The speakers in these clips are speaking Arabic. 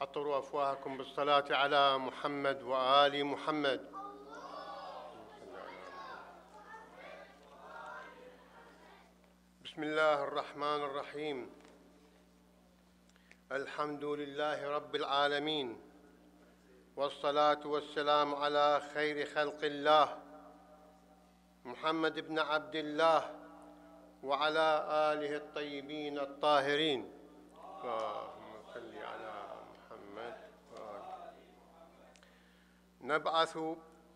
عطروا أفواهكم بالصلاة على محمد وآل محمد بسم الله الرحمن الرحيم الحمد لله رب العالمين والصلاة والسلام على خير خلق الله محمد بن عبد الله وعلى آله الطيبين الطاهرين آه. نبعث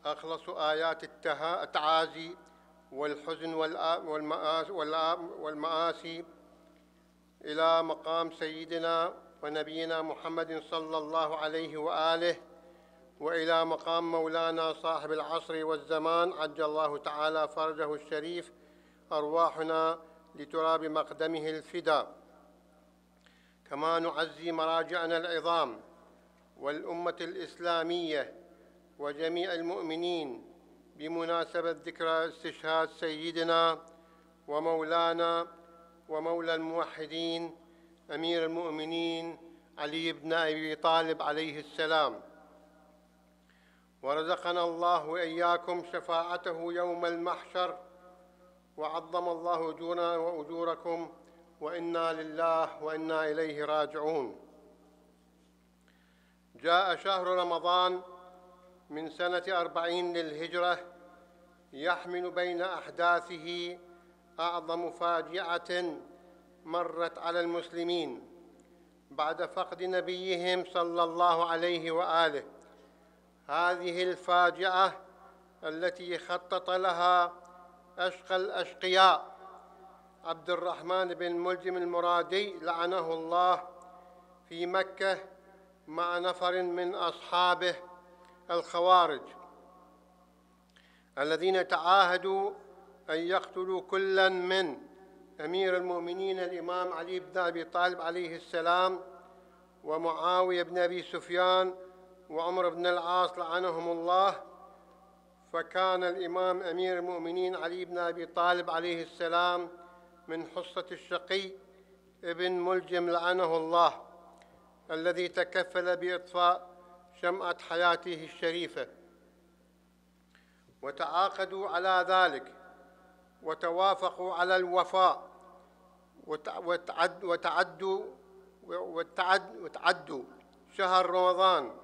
أخلص آيات التعازي والحزن والمآسي إلى مقام سيدنا ونبينا محمد صلى الله عليه وآله وإلى مقام مولانا صاحب العصر والزمان عجل الله تعالى فرجه الشريف أرواحنا لتراب مقدمه الفدا كما نعزي مراجعنا العظام والأمة الإسلامية وجميع المؤمنين بمناسبة ذكرى استشهاد سيدنا ومولانا ومولى الموحدين أمير المؤمنين علي بن أبي طالب عليه السلام ورزقنا الله وإياكم شفاعته يوم المحشر وعظم الله أجورنا وأجوركم وإنا لله وإنا إليه راجعون جاء شهر رمضان من سنة أربعين للهجرة يحمل بين أحداثه أعظم فاجعة مرت على المسلمين بعد فقد نبيهم صلى الله عليه وآله هذه الفاجعة التي خطط لها أشقى الأشقياء عبد الرحمن بن ملجم المرادي لعنه الله في مكة مع نفر من أصحابه الخوارج الذين تعاهدوا أن يقتلوا كلا من أمير المؤمنين الإمام علي بن أبي طالب عليه السلام ومعاوية بن أبي سفيان وعمر بن العاص لعنهم الله فكان الإمام أمير المؤمنين علي بن أبي طالب عليه السلام من حصة الشقي ابن ملجم لعنه الله الذي تكفل بإطفاء شمعة حياته الشريفة وتعاقدوا على ذلك وتوافقوا على الوفاء وتعدوا وتعد وتعدوا شهر رمضان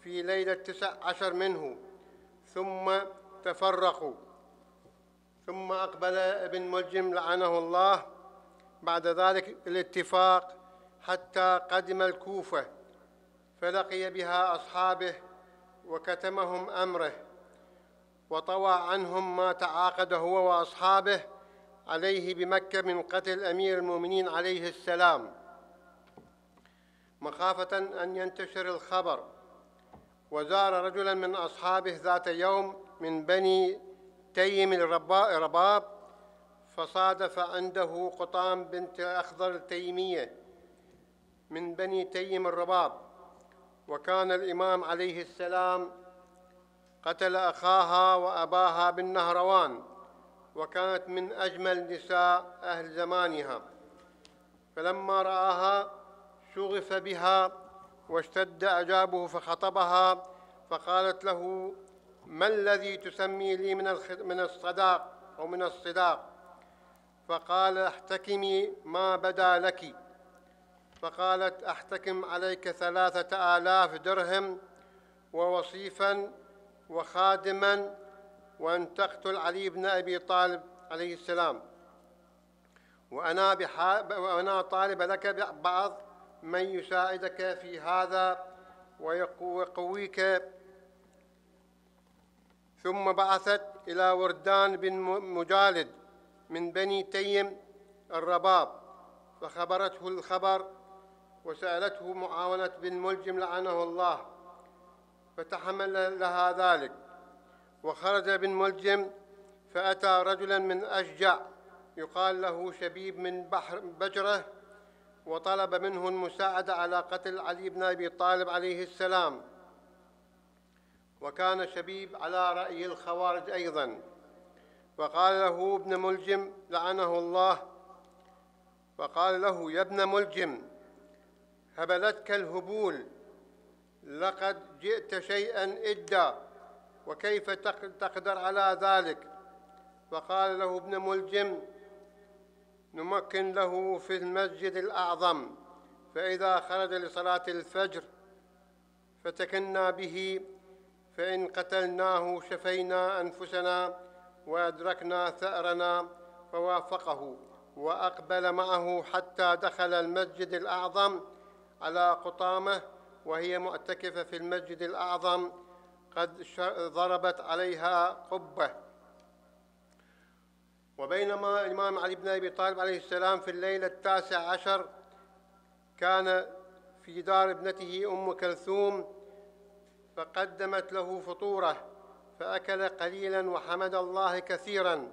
في ليلة تسع عشر منه ثم تفرقوا ثم أقبل ابن ملجم لعنه الله بعد ذلك الاتفاق حتى قدم الكوفة فلقي بها اصحابه وكتمهم امره وطوى عنهم ما تعاقد هو واصحابه عليه بمكه من قتل امير المؤمنين عليه السلام مخافه ان ينتشر الخبر وزار رجلا من اصحابه ذات يوم من بني تيم الرباب فصادف عنده قطام بنت اخضر التيميه من بني تيم الرباب وكان الإمام عليه السلام قتل أخاها وأباها بالنهروان وكانت من أجمل نساء أهل زمانها فلما رآها شغف بها واشتد أجابه فخطبها فقالت له ما الذي تسمي لي من من الصداق أو من الصداق فقال احتكمي ما بدا لك فقالت أحتكم عليك ثلاثة آلاف درهم ووصيفا وخادما وأن تقتل علي بن أبي طالب عليه السلام وأنا, وأنا طالب لك بعض من يساعدك في هذا ويقويك ثم بعثت إلى وردان بن مجالد من بني تيم الرباب فخبرته الخبر وسألته معاونة بن ملجم لعنه الله فتحمل لها ذلك وخرج بن ملجم فأتى رجلا من أشجع يقال له شبيب من بحر بجرة وطلب منه المساعدة على قتل علي بن أبي طالب عليه السلام وكان شبيب على رأي الخوارج أيضا فقال له ابن ملجم لعنه الله فقال له يا ابن ملجم هبلتك الهبول لقد جئت شيئا إدا وكيف تقدر على ذلك فقال له ابن ملجم نمكن له في المسجد الأعظم فإذا خرج لصلاة الفجر فتكنا به فإن قتلناه شفينا أنفسنا وأدركنا ثأرنا فوافقه وأقبل معه حتى دخل المسجد الأعظم على قطامة وهي مؤتكفة في المسجد الأعظم قد ضربت عليها قبة وبينما الإمام علي بن أبي طالب عليه السلام في الليلة التاسع عشر كان في دار ابنته أم كلثوم فقدمت له فطوره فأكل قليلا وحمد الله كثيرا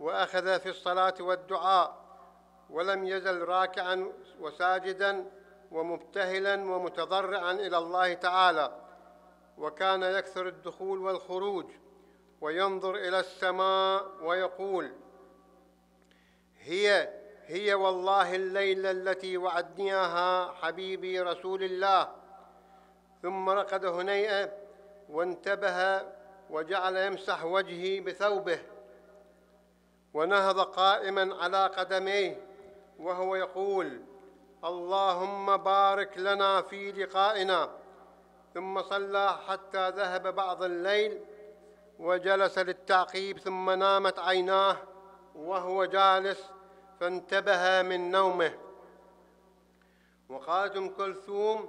وأخذ في الصلاة والدعاء ولم يزل راكعا وساجدا ومبتهلا ومتضرعا الى الله تعالى وكان يكثر الدخول والخروج وينظر الى السماء ويقول هي هي والله الليله التي وعدناها حبيبي رسول الله ثم رقد هنيئه وانتبه وجعل يمسح وجهي بثوبه ونهض قائما على قدميه وهو يقول اللهم بارك لنا في لقائنا ثم صلى حتى ذهب بعض الليل وجلس للتعقيب ثم نامت عيناه وهو جالس فانتبه من نومه وقالت ام كلثوم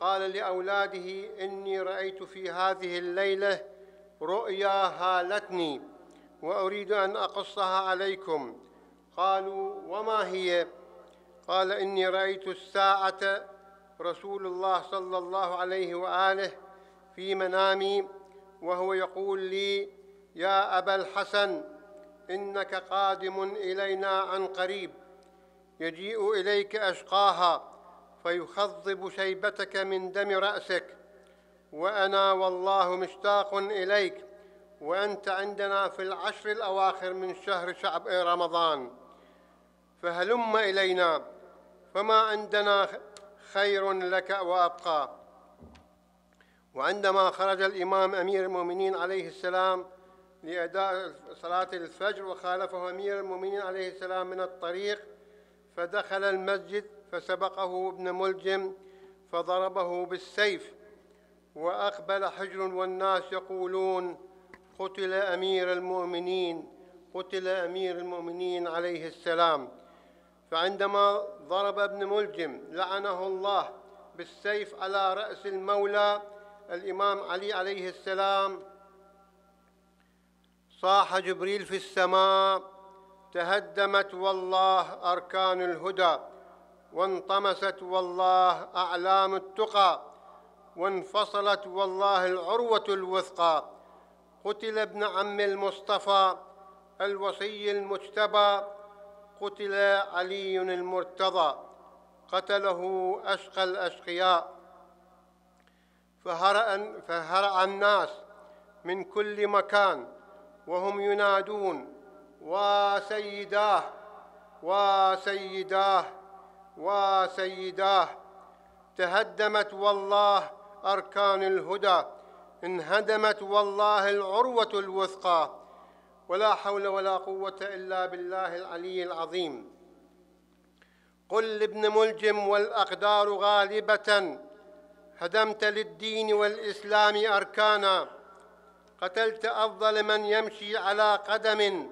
قال لاولاده اني رايت في هذه الليله رؤيا هالتني واريد ان اقصها عليكم قالوا وما هي قال إني رأيت الساعة رسول الله صلى الله عليه وآله في منامي وهو يقول لي يا أبا الحسن إنك قادم إلينا عن قريب يجيء إليك أشقاها فيخضب شيبتك من دم رأسك وأنا والله مشتاق إليك وأنت عندنا في العشر الأواخر من شهر شعب رمضان فهلم إلينا فما عندنا خير لك وأبقى وعندما خرج الإمام أمير المؤمنين عليه السلام لأداء صلاة الفجر وخالفه أمير المؤمنين عليه السلام من الطريق فدخل المسجد فسبقه ابن ملجم فضربه بالسيف وأقبل حجر والناس يقولون قتل أمير المؤمنين قتل أمير المؤمنين عليه السلام فعندما ضرب ابن ملجم لعنه الله بالسيف على رأس المولى الإمام علي عليه السلام صاح جبريل في السماء تهدمت والله أركان الهدى وانطمست والله أعلام التقى وانفصلت والله العروة الوثقى قتل ابن عم المصطفى الوصي المجتبى قتل علي المرتضى قتله أشقى الأشقياء فهرأ, فهرأ الناس من كل مكان وهم ينادون وسيداه وسيداه وسيداه تهدمت والله أركان الهدى انهدمت والله العروة الوثقى ولا حول ولا قوة إلا بالله العلي العظيم قل لابن ملجم والأقدار غالبة هدمت للدين والإسلام أركانا قتلت أفضل من يمشي على قدم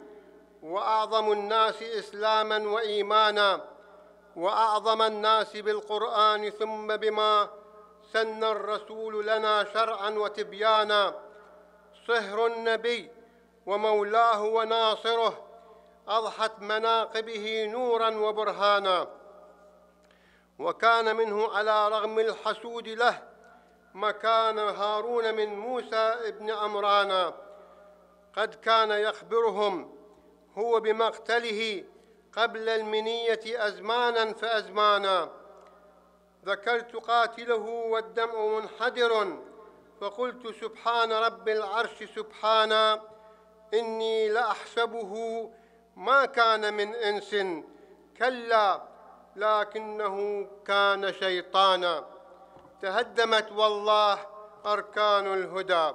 وأعظم الناس إسلاما وإيمانا وأعظم الناس بالقرآن ثم بما سن الرسول لنا شرعا وتبيانا صهر النبي ومولاه وناصره أضحت مناقبه نورا وبرهانا وكان منه على رغم الحسود له مكان هارون من موسى ابن عمران قد كان يخبرهم هو بمقتله قبل المنية أزمانا فأزمانا ذكرت قاتله والدمع منحدر فقلت سبحان رب العرش سبحانا إني لأحسبه ما كان من إنس كلا لكنه كان شيطانا تهدمت والله أركان الهدى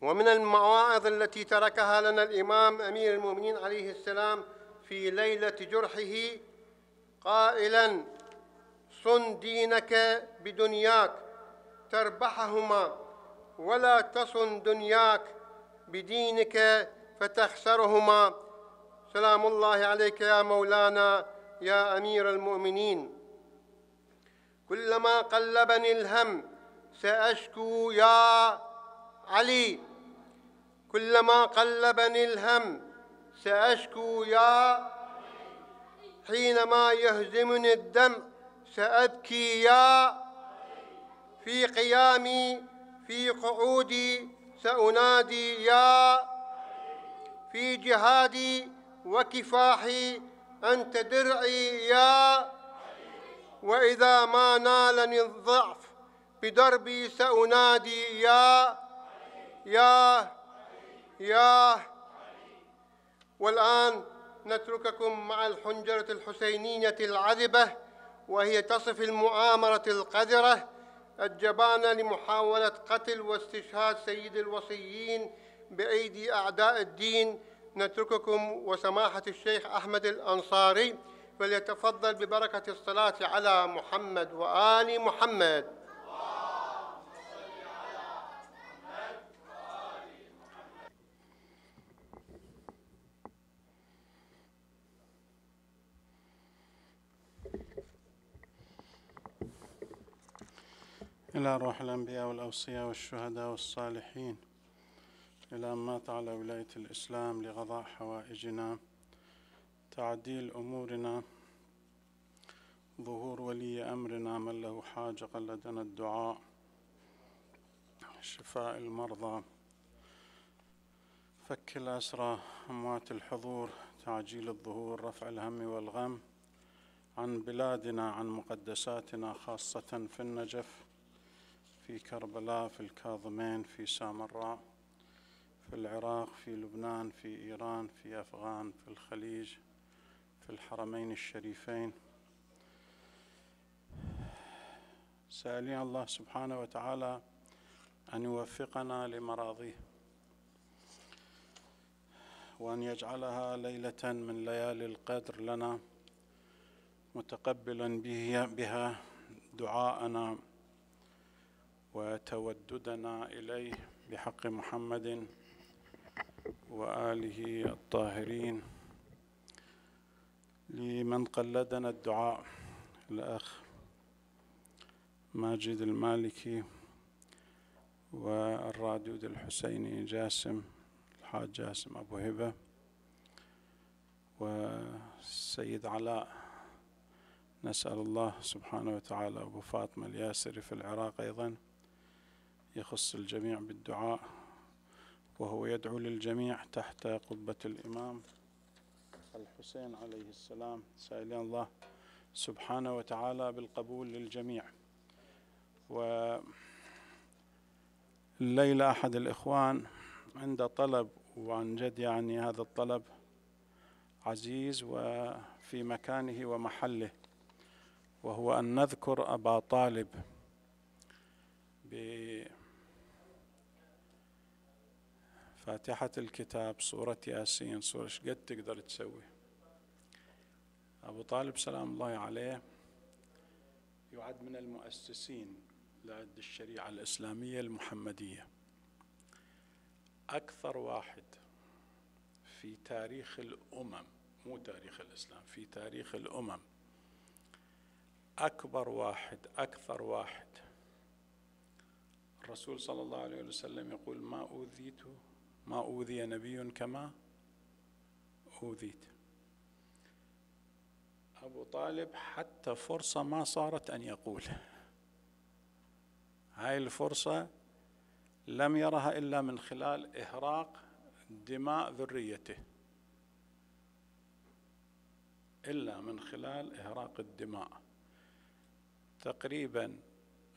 ومن المواعظ التي تركها لنا الإمام أمير المؤمنين عليه السلام في ليلة جرحه قائلا صن دينك بدنياك تربحهما ولا تصن دنياك بدينك فتخسرهما سلام الله عليك يا مولانا يا امير المؤمنين كلما قلبني الهم ساشكو يا علي كلما قلبني الهم ساشكو يا حينما يهزمني الدم سابكي يا في قيامي في قعودي سأنادي يا في جهادي وكفاحي أنت درعي يا وإذا ما نالني الضعف بدربي سأنادي يا يا يا والآن نترككم مع الحنجرة الحسينية العذبة وهي تصف المؤامرة القذرة الجبانة لمحاولة قتل واستشهاد سيد الوصيين بأيدي أعداء الدين نترككم وسماحة الشيخ أحمد الأنصاري فليتفضل ببركة الصلاة على محمد وآل محمد إلى روح الأنبياء والأوصياء والشهداء والصالحين إلى أن مات على ولاية الإسلام لغضاء حوائجنا تعديل أمورنا ظهور ولي أمرنا من له حاجة قلدنا الدعاء شفاء المرضى فك الأسرى أموات الحضور تعجيل الظهور رفع الهم والغم عن بلادنا عن مقدساتنا خاصة في النجف في كربلاء في الكاظمين في سامراء في العراق في لبنان في إيران في أفغان في الخليج في الحرمين الشريفين سائلين الله سبحانه وتعالى أن يوفقنا لمراضيه وأن يجعلها ليلة من ليالي القدر لنا متقبلا بها دعاءنا وتوددنا إليه بحق محمد وآله الطاهرين لمن قلدنا الدعاء الأخ ماجد المالكي والرادود الحسيني جاسم الحاج جاسم أبو هبة والسيد علاء نسأل الله سبحانه وتعالى أبو فاطمة الياسري في العراق أيضاً يخص الجميع بالدعاء وهو يدعو للجميع تحت قبة الإمام الحسين عليه السلام سائلين الله سبحانه وتعالى بالقبول للجميع والليلة أحد الإخوان عنده طلب وعن جد يعني هذا الطلب عزيز وفي مكانه ومحله وهو أن نذكر أبا طالب فاتحة الكتاب سورة ياسين سورة قد تقدر تسوي أبو طالب سلام الله عليه يعد من المؤسسين لعد الشريعة الإسلامية المحمدية أكثر واحد في تاريخ الأمم مو تاريخ الإسلام في تاريخ الأمم أكبر واحد أكثر واحد الرسول صلى الله عليه وسلم يقول ما أوذيت ما أوذي نبي كما أوذيت أبو طالب حتى فرصة ما صارت أن يقول هاي الفرصة لم يرها إلا من خلال إهراق دماء ذريته إلا من خلال إهراق الدماء تقريبا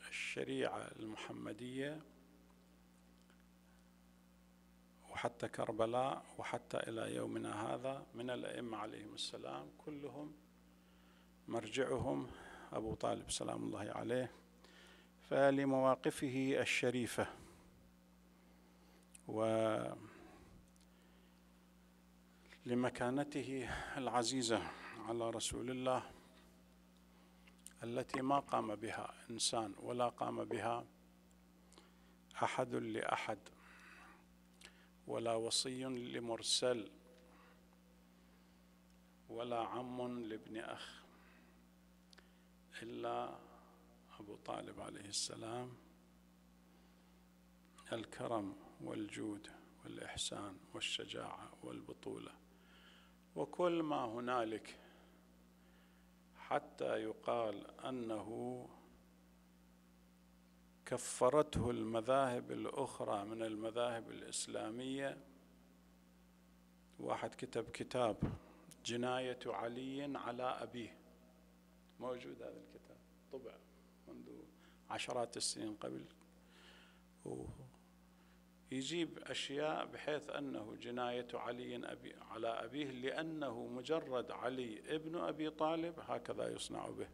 الشريعة المحمدية وحتى كربلاء وحتى إلى يومنا هذا من الأئمة عليهم السلام كلهم مرجعهم أبو طالب سلام الله عليه فلمواقفه الشريفة ولمكانته العزيزة على رسول الله التي ما قام بها إنسان ولا قام بها أحد لأحد ولا وصي لمرسل ولا عم لابن اخ الا ابو طالب عليه السلام الكرم والجود والاحسان والشجاعه والبطوله وكل ما هنالك حتى يقال انه كفرته المذاهب الأخرى من المذاهب الإسلامية واحد كتب كتاب جناية علي على أبيه موجود هذا الكتاب طبع منذ عشرات السنين قبل يجيب أشياء بحيث أنه جناية علي أبي على أبيه لأنه مجرد علي ابن أبي طالب هكذا يصنع به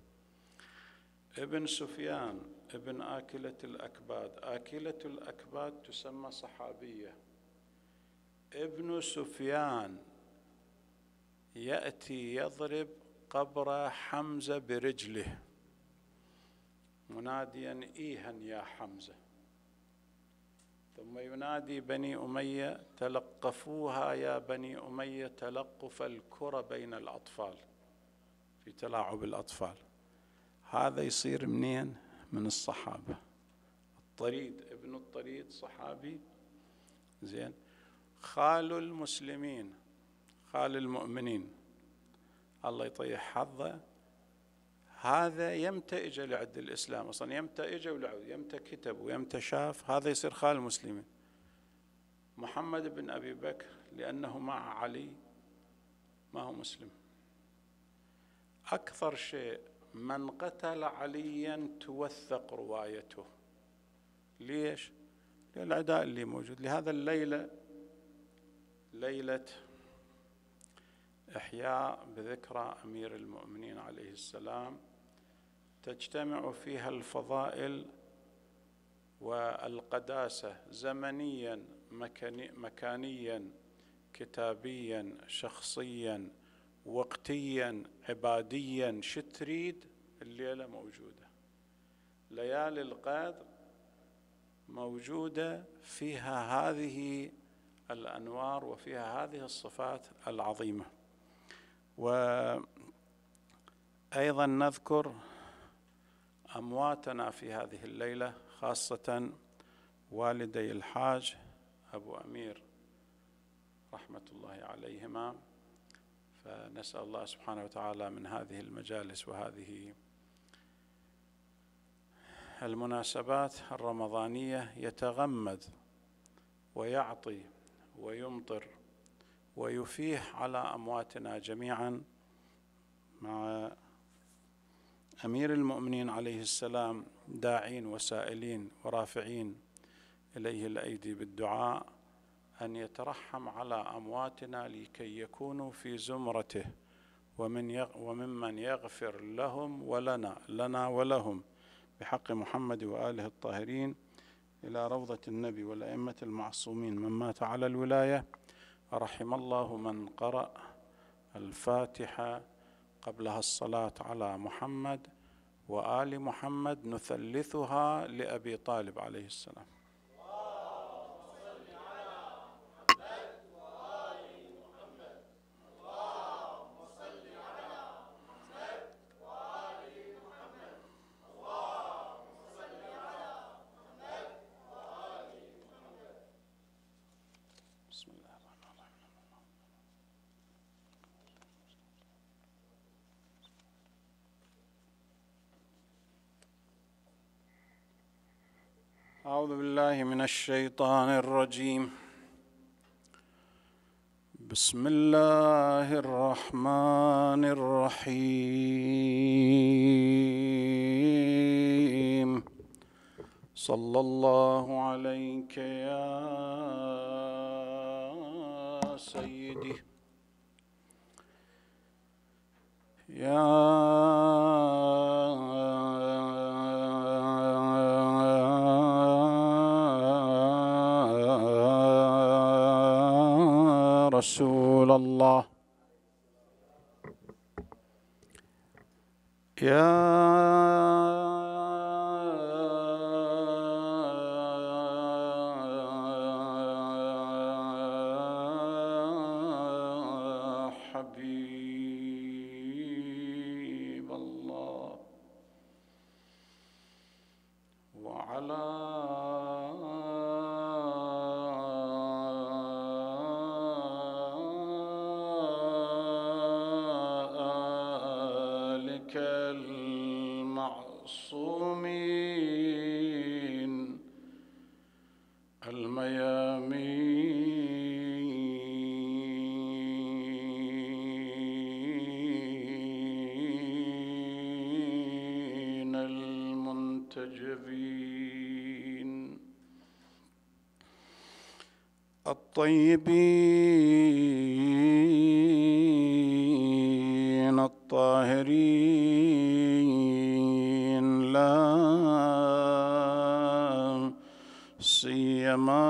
ابن سفيان ابن آكلة الأكباد آكلة الأكباد تسمى صحابية ابن سفيان يأتي يضرب قبر حمزة برجله مناديا إيها يا حمزة ثم ينادي بني أمية تلقفوها يا بني أمية تلقف الكرة بين الأطفال في تلاعب الأطفال هذا يصير منين من الصحابة الطريد ابن الطريد صحابي زين خال المسلمين خال المؤمنين الله يطيح حظه هذا يمتى اجى لعد الاسلام اصلا يمتى اجى ولعد يمتى كتب ويمتى شاف هذا يصير خال المسلمين محمد بن ابي بكر لانه مع علي ما هو مسلم اكثر شيء من قتل عليا توثق روايته ليش للعداء اللي موجود لهذا الليلة ليلة إحياء بذكرى أمير المؤمنين عليه السلام تجتمع فيها الفضائل والقداسة زمنيا مكانيا كتابيا شخصيا وقتيا عباديا شتريد الليلة موجودة ليالي القدر موجودة فيها هذه الأنوار وفيها هذه الصفات العظيمة وأيضا نذكر أمواتنا في هذه الليلة خاصة والدي الحاج أبو أمير رحمة الله عليهما فنسأل الله سبحانه وتعالى من هذه المجالس وهذه المناسبات الرمضانية يتغمد ويعطي ويمطر ويفيح على أمواتنا جميعا مع أمير المؤمنين عليه السلام داعين وسائلين ورافعين إليه الأيدي بالدعاء أن يترحم على أمواتنا لكي يكونوا في زمرته ومن يغ وممن يغفر لهم ولنا لنا ولهم بحق محمد وآله الطاهرين إلى روضة النبي والأئمة المعصومين من مات على الولاية رحم الله من قرأ الفاتحة قبلها الصلاة على محمد وآل محمد نثلثها لأبي طالب عليه السلام أعوذ بالله من الشيطان الرجيم بسم الله الرحمن الرحيم صلى الله عليك يا سيدي يا رسول الله يا المنتجبين الطيبين الطاهرين لا سيما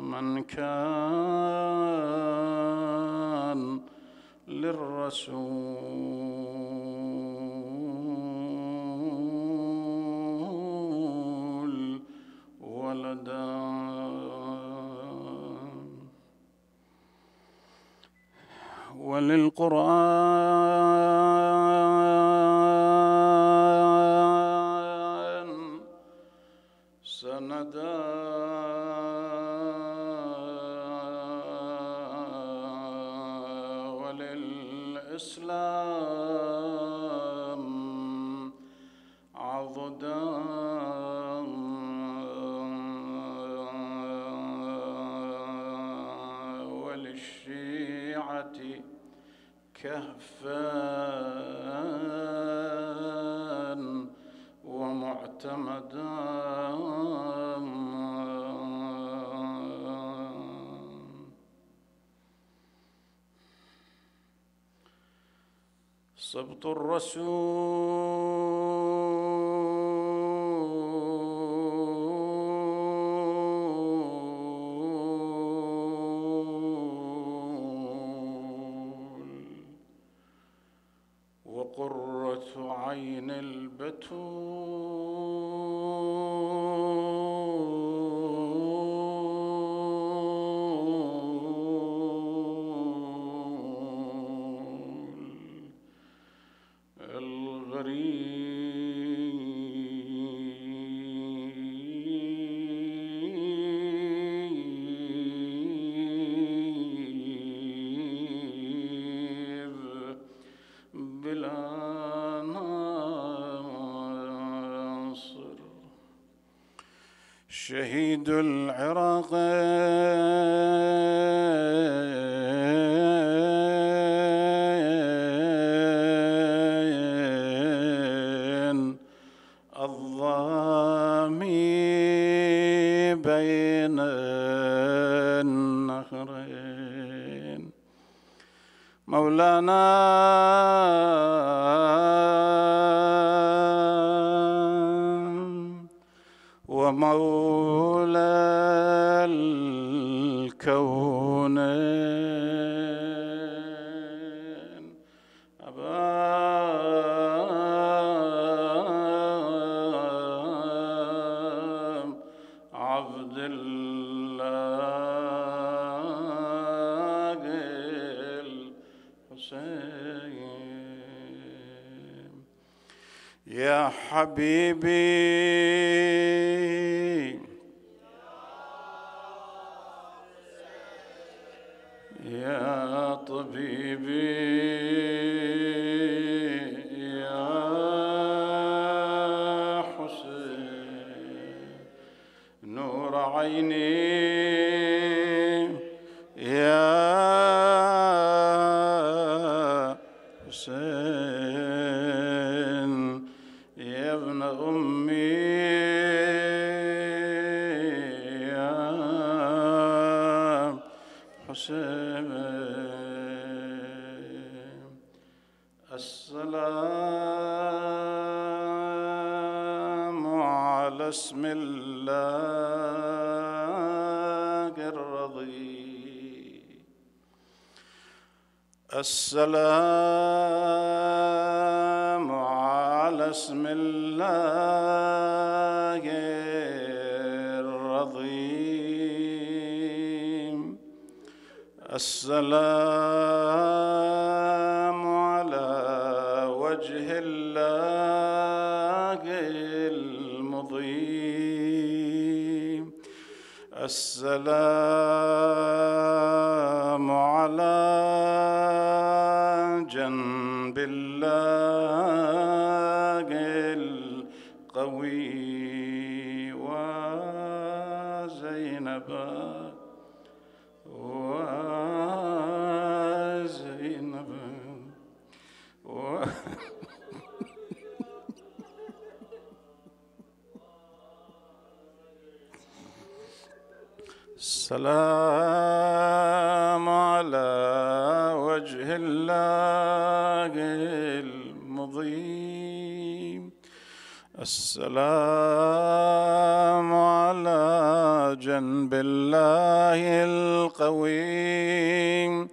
من كان للرسول 啊，因为。السلام على اسم الله الرضيم السلام السلام على وجه الله المضيم السلام على جنب الله القويم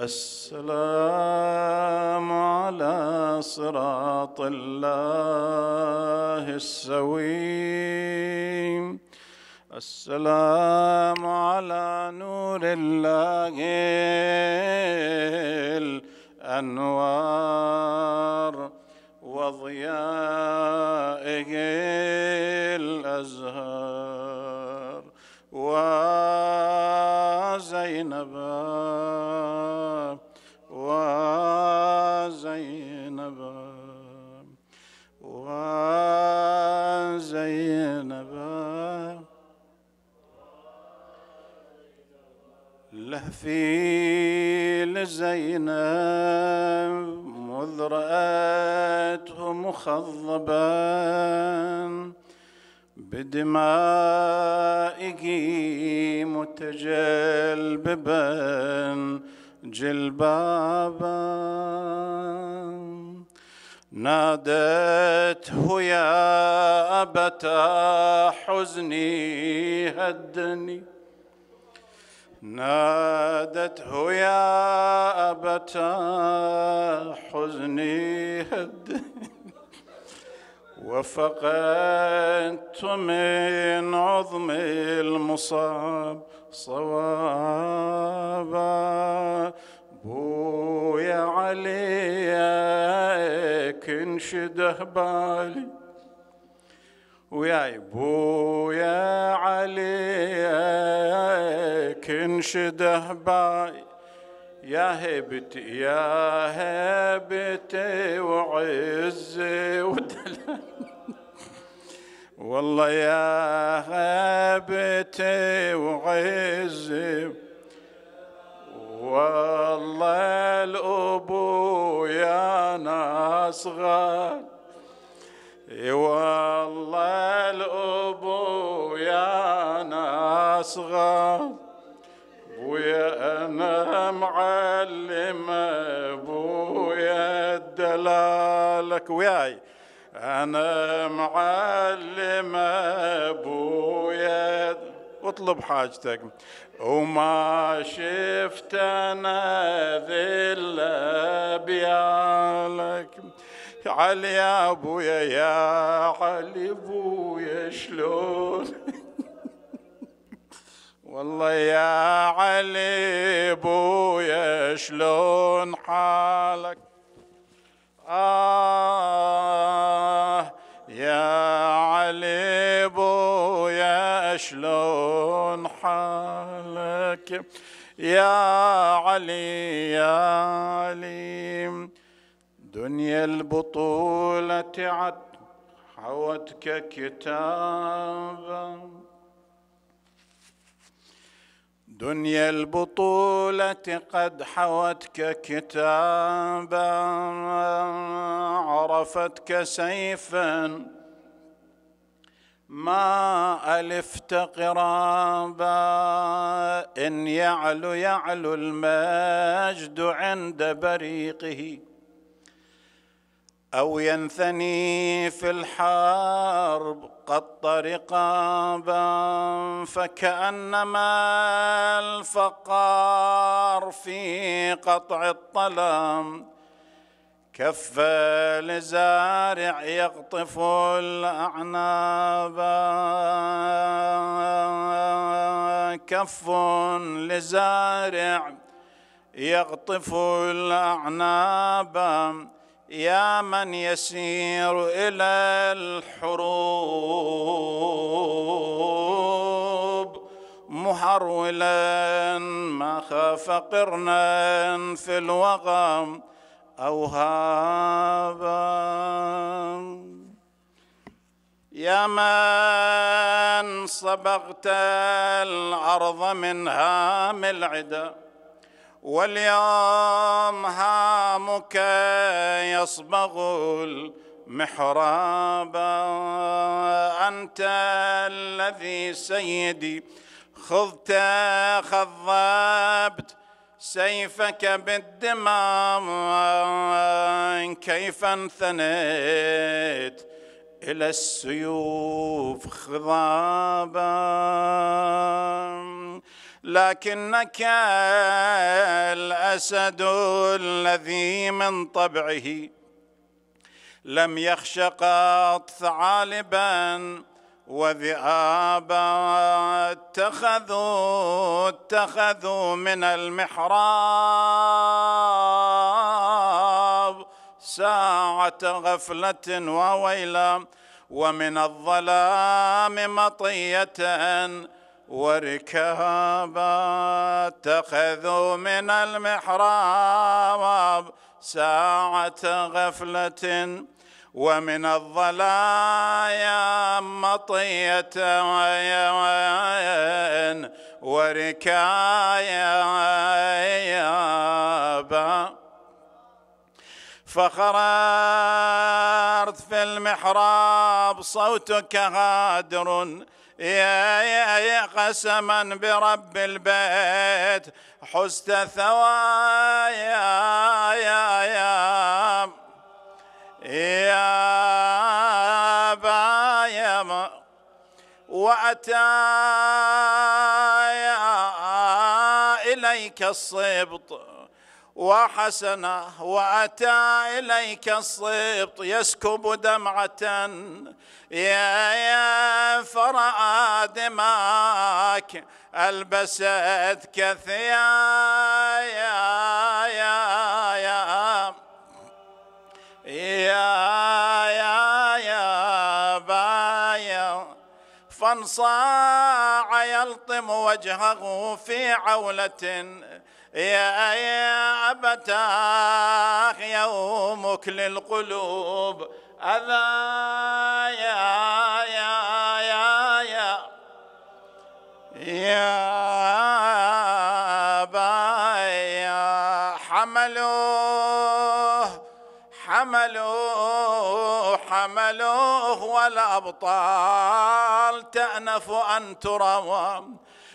السلام على صراط الله السويم السلام وفقدت من عظم المصاب صوابا بويا عليك كنشده بالي وياي بويا عليك كنشده بالي يا هبت يا هبت وعز ودلال والله يا غابتي وعزي والله الأبو يا ناس نصغر والله الأبو يا ناس نصغر ويا أنا معلم أبويا دلالك وياي أنا معلم أبويا اطلب حاجتك وما شفت أنا ذل بيالك علي أبويا يا علي أبويا شلون والله يا علي أبويا شلون حالك آه يا علي يا علي دنيا البطولة عد حوتك كتابا دنيا البطولة قد حوتك كتابا عرفتك سيفا ما ألفت قرابا إن يعلو يعلو المجد عند بريقه أو ينثني في الحرب قط رقابا فكأنما الفقار في قطع الطلم كف لزارع يقطف الأعناب كف لزارع يقطف الأعناب يا من يسير إلى الحروب محرولا ما خاف قرنا في الوغم أوهابا يا من صبغت الأرض من هام العدا واليوم هامك يصبغ المحراب أنت الذي سيدي خذت خضبت سيفك بالدماء كيف انثنيت إلى السيوف خضابا لكنك الأسد الذي من طبعه لم يخش قط ثعالبا وذئابا اتخذوا اتخذوا من المحراب ساعة غفلة وويلا ومن الظلام مطية وركابا اتخذوا من المحراب ساعة غفلة وويلا ومن الظلايا مطية وركايا فخررت في المحراب صوتك غادر يا يا يا قسما برب البيت حزت ثوايا يا, يا يا بايا ما وأتى إليك الصبط وحسنه واتى اليك الصبط يسكب دمعه يا يا فراى دماك ألبست ثيا يا يا يا يا يا يا بايا فانصاع يلطم وجهه في عولة يا يا أبتاخ يومك للقلوب يا يا يا يا يا يا الأبطال تأنف أن تروى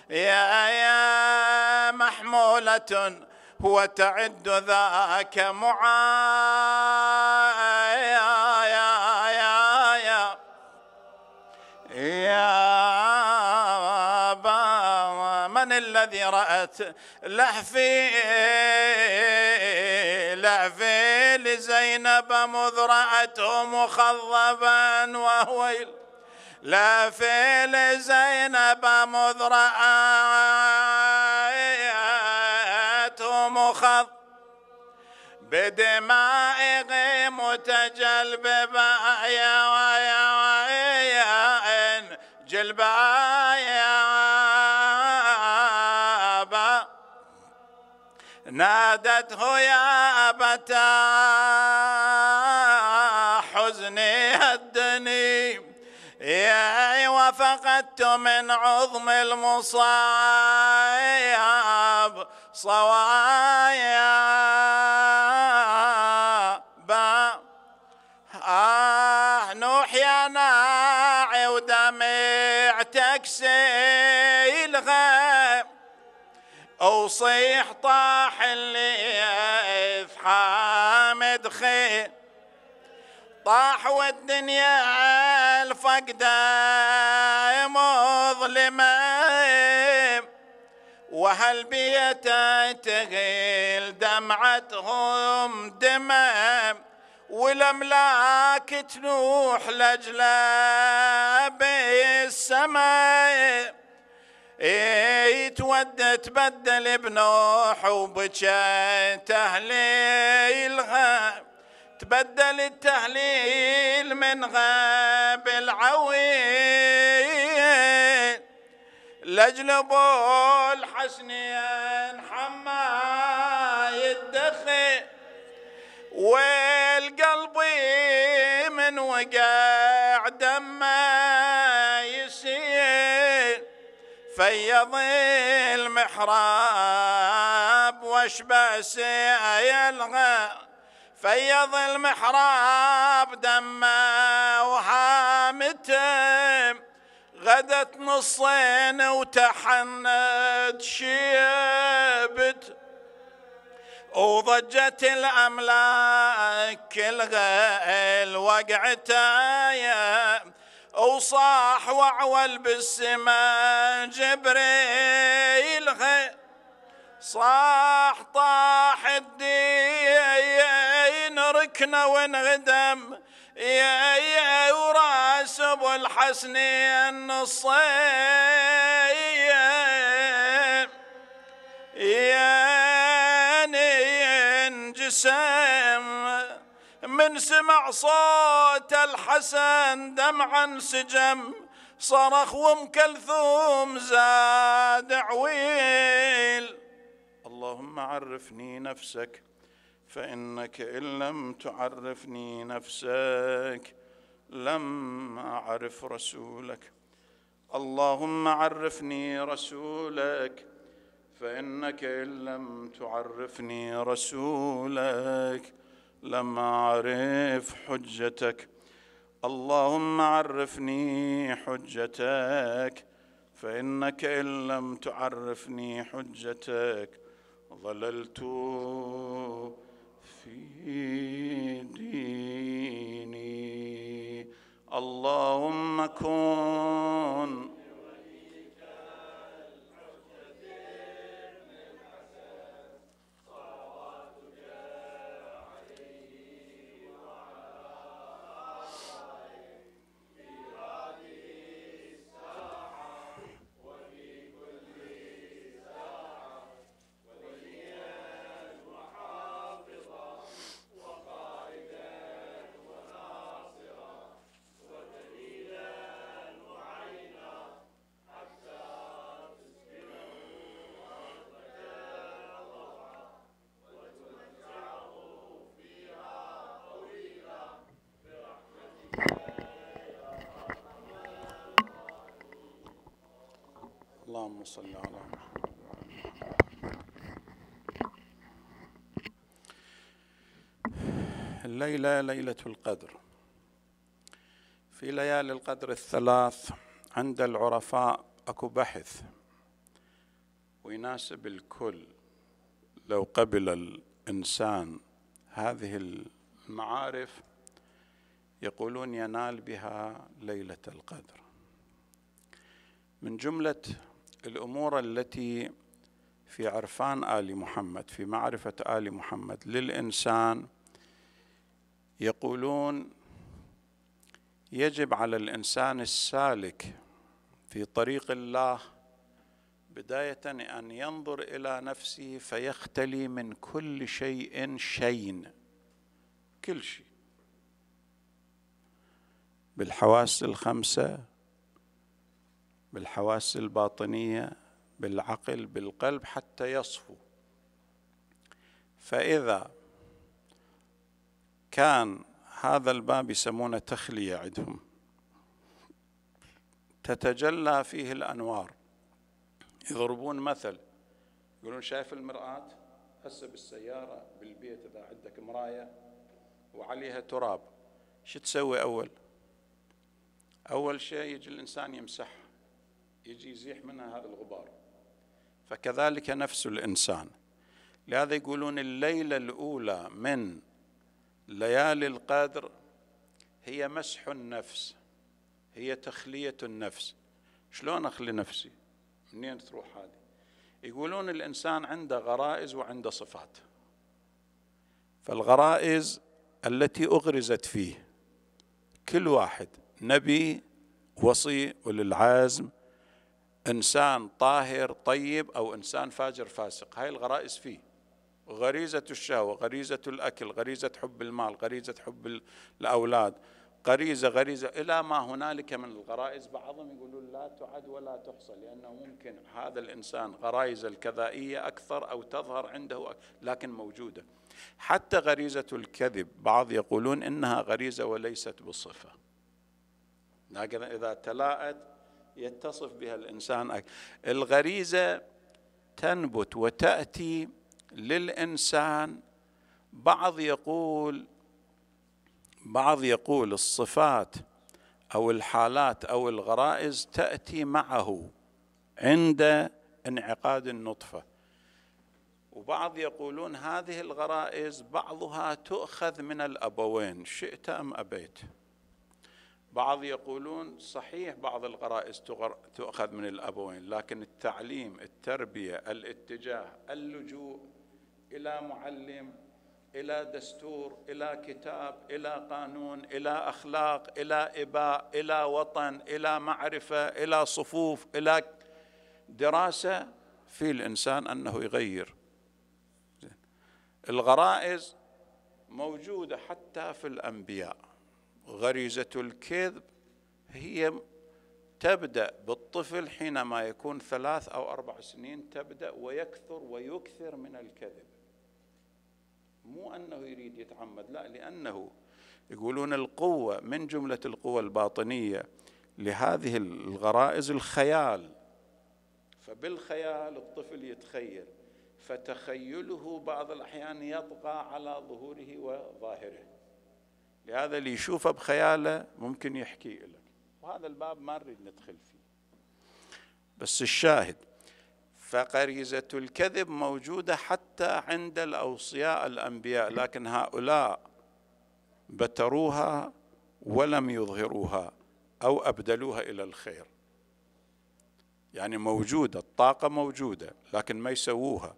يا يا محمولة وتعد ذاك معايا يا يا يا, يا الذي رأت لهفي لهفي لزينب مذ رأته مخضبا وهو لهفي لزينب مذ رأته مخضبا بدمائه متجلببا يا ويا ويا جلبا يا نادته يا حزني يا وفقدت من عظم المصاب صوايا با آه نوح يا ناعي ودمع تكسي الغيب وصيح طاح اللي حامد خيل طاح والدنيا الفقدة مظلمة وهل بيتا تغيل دمعتهم دمم والأملاك تنوح لجلاب السماء اي تودت تبدل بنوح وبكى تهليلها تبدل التهليل من غاب العويل لاجل ابو الحسنين حما يدخل وين فيض المحراب وش سي يلغى فيض المحراب دمه وحامته غدت نصين وتحنت شيبت وضجت الأملاك الغيل وقعت وصاح وعول بالسما جبريل صاح طاح الدين ركنا وانغدم يا يا وراس ابو الحسن النصي يا نين جسم من سمع صوت الحسن دمعا سجم صرخ وام كلثوم زاد عويل اللهم عرفني نفسك فإنك إن لم تعرفني نفسك لم أعرف رسولك اللهم عرفني رسولك فإنك إن لم تعرفني رسولك لما أعرف حجتك اللهم عرفني حجتك فإنك إن لم تعرفني حجتك ضللت في ديني اللهم كن اللهم صل على محمد الليلة ليلة القدر في ليالي القدر الثلاث عند العرفاء أكو بحث ويناسب الكل لو قبل الإنسان هذه المعارف يقولون ينال بها ليلة القدر من جملة الامور التي في عرفان ال محمد في معرفه ال محمد للانسان يقولون يجب على الانسان السالك في طريق الله بدايه ان ينظر الى نفسه فيختلي من كل شيء شين كل شيء بالحواس الخمسه بالحواس الباطنيه بالعقل بالقلب حتى يصفو فاذا كان هذا الباب يسمونه تخليه عندهم تتجلى فيه الانوار يضربون مثل يقولون شايف المرآة هسه بالسيارة بالبيت إذا عندك مراية وعليها تراب شو تسوي أول؟ أول شيء يجي الإنسان يمسحها يجي يزيح منها هذا الغبار فكذلك نفس الإنسان لهذا يقولون الليلة الأولى من ليالي القدر هي مسح النفس هي تخلية النفس شلون أخلي نفسي منين تروح هذه يقولون الإنسان عنده غرائز وعنده صفات فالغرائز التي أغرزت فيه كل واحد نبي وصي وللعازم إنسان طاهر طيب أو إنسان فاجر فاسق هاي الغرائز فيه غريزة الشهوة غريزة الأكل غريزة حب المال غريزة حب الأولاد غريزة غريزة إلى ما هنالك من الغرائز بعضهم يقولون لا تعد ولا تحصى لأنه ممكن هذا الإنسان غرائز الكذائية أكثر أو تظهر عنده لكن موجودة حتى غريزة الكذب بعض يقولون إنها غريزة وليست بصفة لكن إذا تلاءت يتصف بها الانسان أكثر. الغريزه تنبت وتاتي للانسان بعض يقول بعض يقول الصفات او الحالات او الغرائز تاتي معه عند انعقاد النطفه وبعض يقولون هذه الغرائز بعضها تؤخذ من الابوين شئت ام ابيت بعض يقولون صحيح بعض الغرائز تؤخذ من الابوين لكن التعليم التربيه الاتجاه اللجوء الى معلم الى دستور الى كتاب الى قانون الى اخلاق الى اباء الى وطن الى معرفه الى صفوف الى دراسه في الانسان انه يغير الغرائز موجوده حتى في الانبياء غريزه الكذب هي تبدا بالطفل حينما يكون ثلاث او اربع سنين تبدا ويكثر ويكثر من الكذب مو انه يريد يتعمد لا لانه يقولون القوه من جمله القوى الباطنيه لهذه الغرائز الخيال فبالخيال الطفل يتخيل فتخيله بعض الاحيان يطغى على ظهوره وظاهره لهذا اللي يشوفه بخياله ممكن يحكي لك وهذا الباب ما نريد ندخل فيه بس الشاهد فغريزة الكذب موجودة حتى عند الأوصياء الأنبياء لكن هؤلاء بتروها ولم يظهروها أو أبدلوها إلى الخير يعني موجودة الطاقة موجودة لكن ما يسووها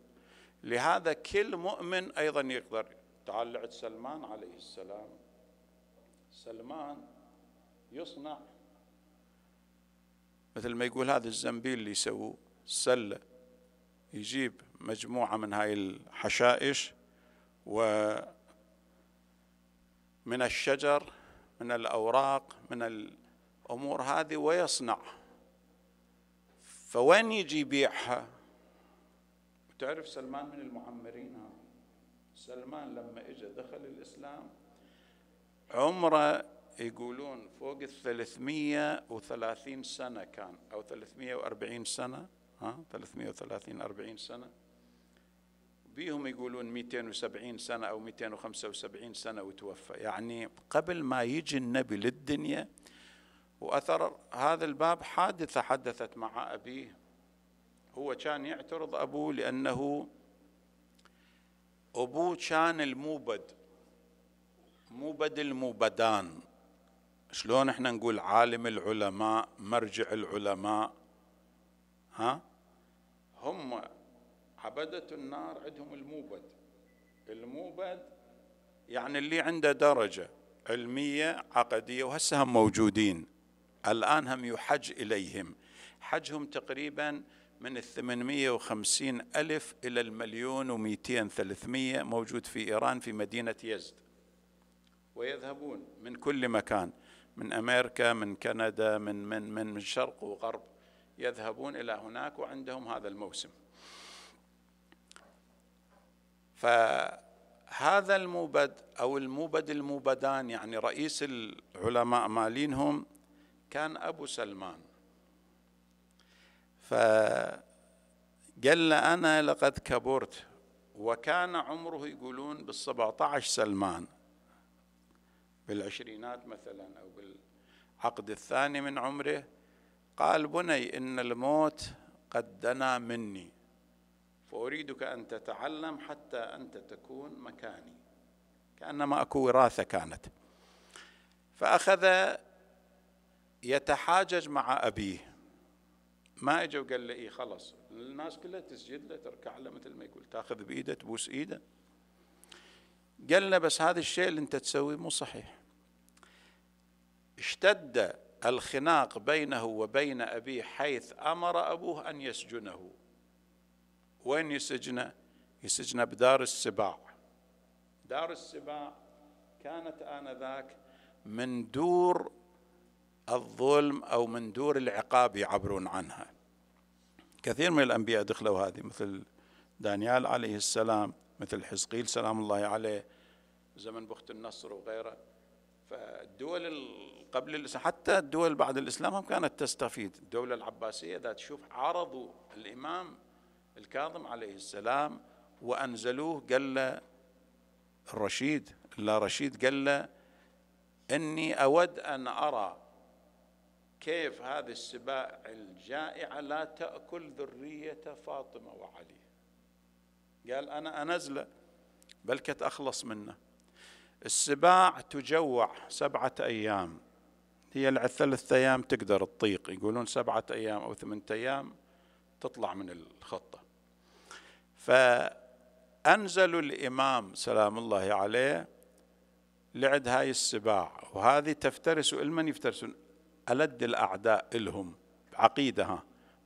لهذا كل مؤمن أيضا يقدر تعال سلمان عليه السلام سلمان يصنع مثل ما يقول هذا الزنبيل اللي يسووه سله يجيب مجموعه من هاي الحشائش و من الشجر من الاوراق من الامور هذه ويصنع فوين يجي يبيعها تعرف سلمان من المعمرين سلمان لما اجى دخل الاسلام عمره يقولون فوق ال 330 سنة كان أو 340 سنة ها 330 40 سنة بيهم يقولون 270 سنة أو 275 سنة وتوفى يعني قبل ما يجي النبي للدنيا وأثر هذا الباب حادثة حدثت مع أبيه هو كان يعترض أبوه لأنه أبوه كان الموبد مو بدل مو بدان شلون احنا نقول عالم العلماء مرجع العلماء ها هم عبدة النار عندهم الموبد الموبد يعني اللي عنده درجة علمية عقدية وهسه هم موجودين الآن هم يحج إليهم حجهم تقريبا من الثمانمية 850 ألف إلى المليون و 200 300 موجود في إيران في مدينة يزد ويذهبون من كل مكان من امريكا من كندا من من من من شرق وغرب يذهبون الى هناك وعندهم هذا الموسم. فهذا الموبد او الموبد الموبدان يعني رئيس العلماء مالينهم كان ابو سلمان. فقال له انا لقد كبرت وكان عمره يقولون بال 17 سلمان بالعشرينات مثلا أو بالعقد الثاني من عمره قال بني إن الموت قد دنا مني فأريدك أن تتعلم حتى أنت تكون مكاني كأنما أكو وراثة كانت فأخذ يتحاجج مع أبيه ما اجى وقال له إيه خلص الناس كلها تسجد له تركع له مثل ما يقول تاخذ بإيده تبوس إيده قال له بس هذا الشيء اللي أنت تسويه مو صحيح اشتد الخناق بينه وبين أبيه حيث أمر أبوه أن يسجنه وين يسجنه؟ يسجنه بدار السباع دار السباع كانت آنذاك من دور الظلم أو من دور العقاب يعبرون عنها كثير من الأنبياء دخلوا هذه مثل دانيال عليه السلام مثل حزقيل سلام الله عليه زمن بخت النصر وغيره فالدول قبل الإسلام حتى الدول بعد الإسلام هم كانت تستفيد الدولة العباسية ذات تشوف عارضوا الإمام الكاظم عليه السلام وأنزلوه قال له الرشيد لا رشيد قال له إني أود أن أرى كيف هذه السباع الجائعة لا تأكل ذرية فاطمة وعلي قال أنا أنزله بل كنت أخلص منه السباع تجوع سبعة أيام هي الثلاث أيام تقدر تطيق يقولون سبعة أيام أو ثمانية أيام تطلع من الخطة فأنزلوا الإمام سلام الله عليه لعد هاي السباع وهذه تفترس المن يفترسون ألد الأعداء إلهم عقيدها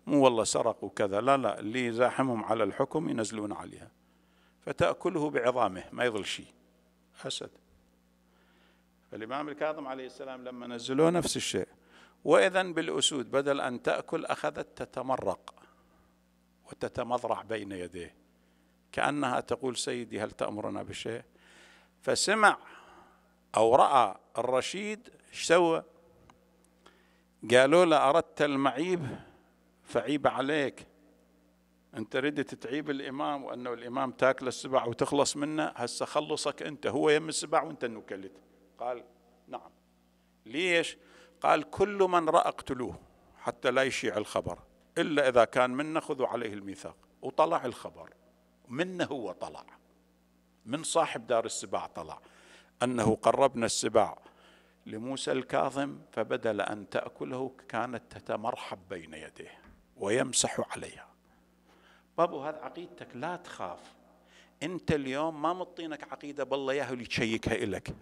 مو والله سرق وكذا لا لا اللي يزاحمهم على الحكم ينزلون عليها فتأكله بعظامه ما يظل شيء أسد فالإمام الكاظم عليه السلام لما نزلوه نفس الشيء وإذا بالأسود بدل أن تأكل أخذت تتمرق وتتمضرع بين يديه كأنها تقول سيدي هل تأمرنا بشيء فسمع أو رأى الرشيد ايش سوى قالوا له أردت المعيب فعيب عليك انت ردت تعيب الامام وانه الامام تاكل السبع وتخلص منه هسه خلصك انت هو يم السبع وانت النكلت قال نعم ليش قال كل من رأى اقتلوه حتى لا يشيع الخبر إلا إذا كان منا خذوا عليه الميثاق وطلع الخبر منه هو طلع من صاحب دار السباع طلع أنه قربنا السباع لموسى الكاظم فبدل أن تأكله كانت تتمرحب بين يديه ويمسح عليها بابو هذا عقيدتك لا تخاف انت اليوم ما مطينك عقيده بالله ياهو اللي تشيكها الك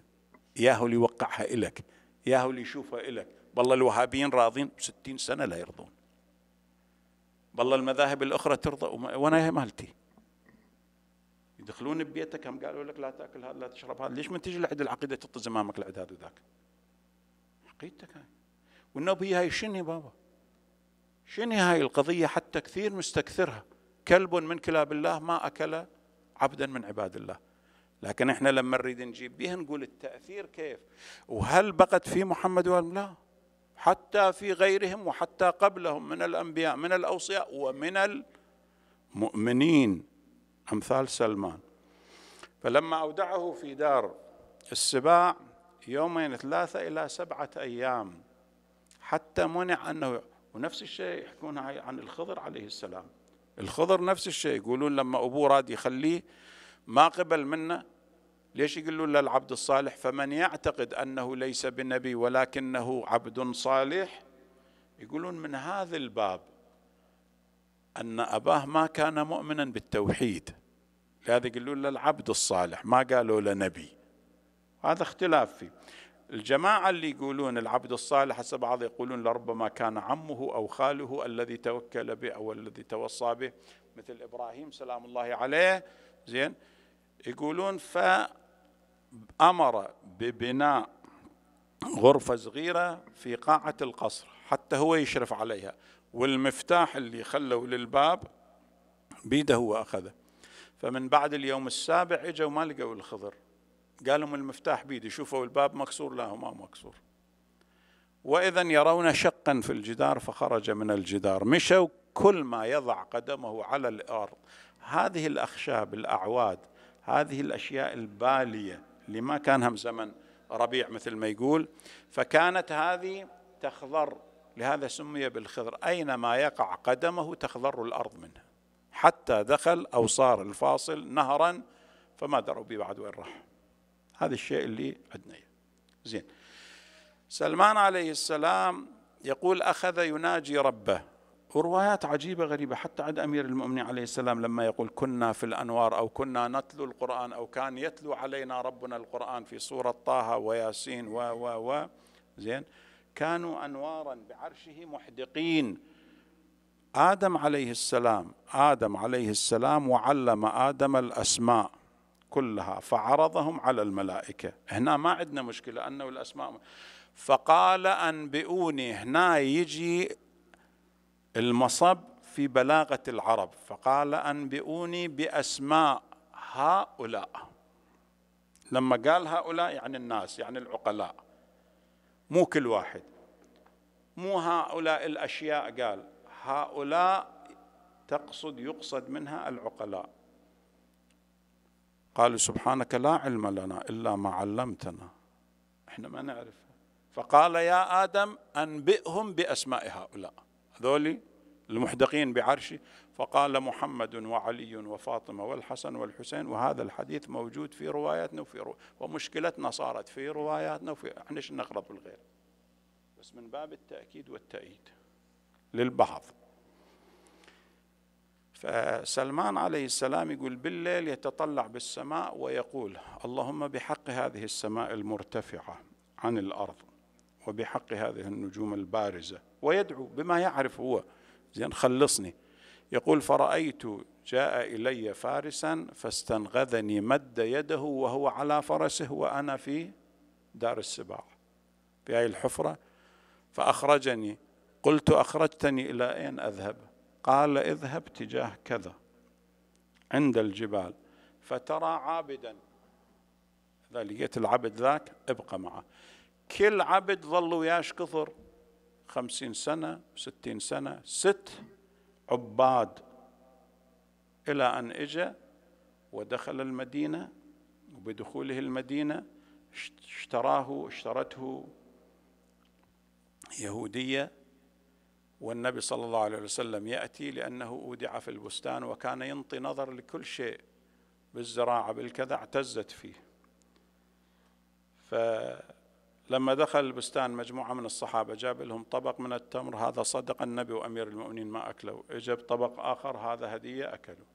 ياهو اللي يوقعها إلك ياهو اللي يشوفها إلك والله الوهابيين راضين ستين سنة لا يرضون والله المذاهب الأخرى ترضى وأنا مالتي يدخلون ببيتك هم قالوا لك لا تاكل هذا لا تشرب هذا ليش ما تجي لحد العقيده تطز امامك لحد هذا وذاك عقيدتك هاي والنبي هاي شنو بابا شنو هاي القضيه حتى كثير مستكثرها كلب من كلاب الله ما اكل عبدا من عباد الله لكن احنا لما نريد نجيب بها نقول التأثير كيف وهل بقت في محمد وهم لا حتى في غيرهم وحتى قبلهم من الأنبياء من الأوصياء ومن المؤمنين أمثال سلمان فلما أودعه في دار السباع يومين ثلاثة إلى سبعة أيام حتى منع أنه ونفس الشيء يحكون عن الخضر عليه السلام الخضر نفس الشيء يقولون لما أبوه راد يخليه ما قبل منا ليش يقولوا له العبد الصالح فمن يعتقد أنه ليس بنبي ولكنه عبد صالح يقولون من هذا الباب أن أباه ما كان مؤمنا بالتوحيد لهذا يقولون له العبد الصالح ما قالوا له نبي هذا اختلاف فيه الجماعة اللي يقولون العبد الصالح حسب بعض يقولون لربما كان عمه أو خاله الذي توكل به أو الذي توصى به مثل إبراهيم سلام الله عليه زين يقولون فأمر ببناء غرفة صغيرة في قاعة القصر حتى هو يشرف عليها والمفتاح اللي خلوا للباب بيده هو أخذه فمن بعد اليوم السابع اجوا ما لقوا الخضر قالهم المفتاح بيدي شوفوا الباب مكسور لا هو ما مكسور وإذا يرون شقا في الجدار فخرج من الجدار مشوا كل ما يضع قدمه على الأرض هذه الأخشاب الأعواد هذه الأشياء البالية اللي ما كان هم زمن ربيع مثل ما يقول فكانت هذه تخضر لهذا سمي بالخضر أينما يقع قدمه تخضر الأرض منه حتى دخل أو صار الفاصل نهرا فما دروا به بعد وين راح هذا الشيء اللي عندنا زين سلمان عليه السلام يقول أخذ يناجي ربه وروايات عجيبة غريبة حتى عند أمير المؤمنين عليه السلام لما يقول كنا في الأنوار أو كنا نتلو القرآن أو كان يتلو علينا ربنا القرآن في سورة طه وياسين و و و زين كانوا أنوارا بعرشه محدقين آدم عليه السلام آدم عليه السلام وعلم آدم الأسماء كلها فعرضهم على الملائكة هنا ما عندنا مشكلة أنه الأسماء فقال أنبئوني هنا يجي المصب في بلاغة العرب فقال أنبئوني بأسماء هؤلاء لما قال هؤلاء يعني الناس يعني العقلاء مو كل واحد مو هؤلاء الأشياء قال هؤلاء تقصد يقصد منها العقلاء قالوا سبحانك لا علم لنا إلا ما علمتنا احنا ما نعرف فقال يا آدم أنبئهم بأسماء هؤلاء هذول المحدقين بعرشه فقال محمد وعلي وفاطمة والحسن والحسين وهذا الحديث موجود في رواياتنا وفي رو ومشكلتنا صارت في رواياتنا وفي احنا نقرب الغير بس من باب التأكيد والتأييد للبعض فسلمان عليه السلام يقول بالليل يتطلع بالسماء ويقول اللهم بحق هذه السماء المرتفعة عن الأرض وبحق هذه النجوم البارزة ويدعو بما يعرف هو زين خلصني يقول فرأيت جاء إلي فارسا فاستنغذني مد يده وهو على فرسه وأنا في دار السباع في هذه الحفرة فأخرجني قلت أخرجتني إلى أين أذهب قال اذهب تجاه كذا عند الجبال فترى عابدا إذا لقيت العبد ذاك ابقى معه كل عبد ظل وياش كثر خمسين سنة ستين سنة ست عباد إلى أن إجا ودخل المدينة وبدخوله المدينة اشتراه اشترته يهودية والنبي صلى الله عليه وسلم يأتي لأنه أودع في البستان وكان ينطي نظر لكل شيء بالزراعة بالكذا اعتزت فيه ف لما دخل البستان مجموعة من الصحابة جاب لهم طبق من التمر هذا صدق النبي وأمير المؤمنين ما أكلوا إجاب طبق آخر هذا هدية أكلوا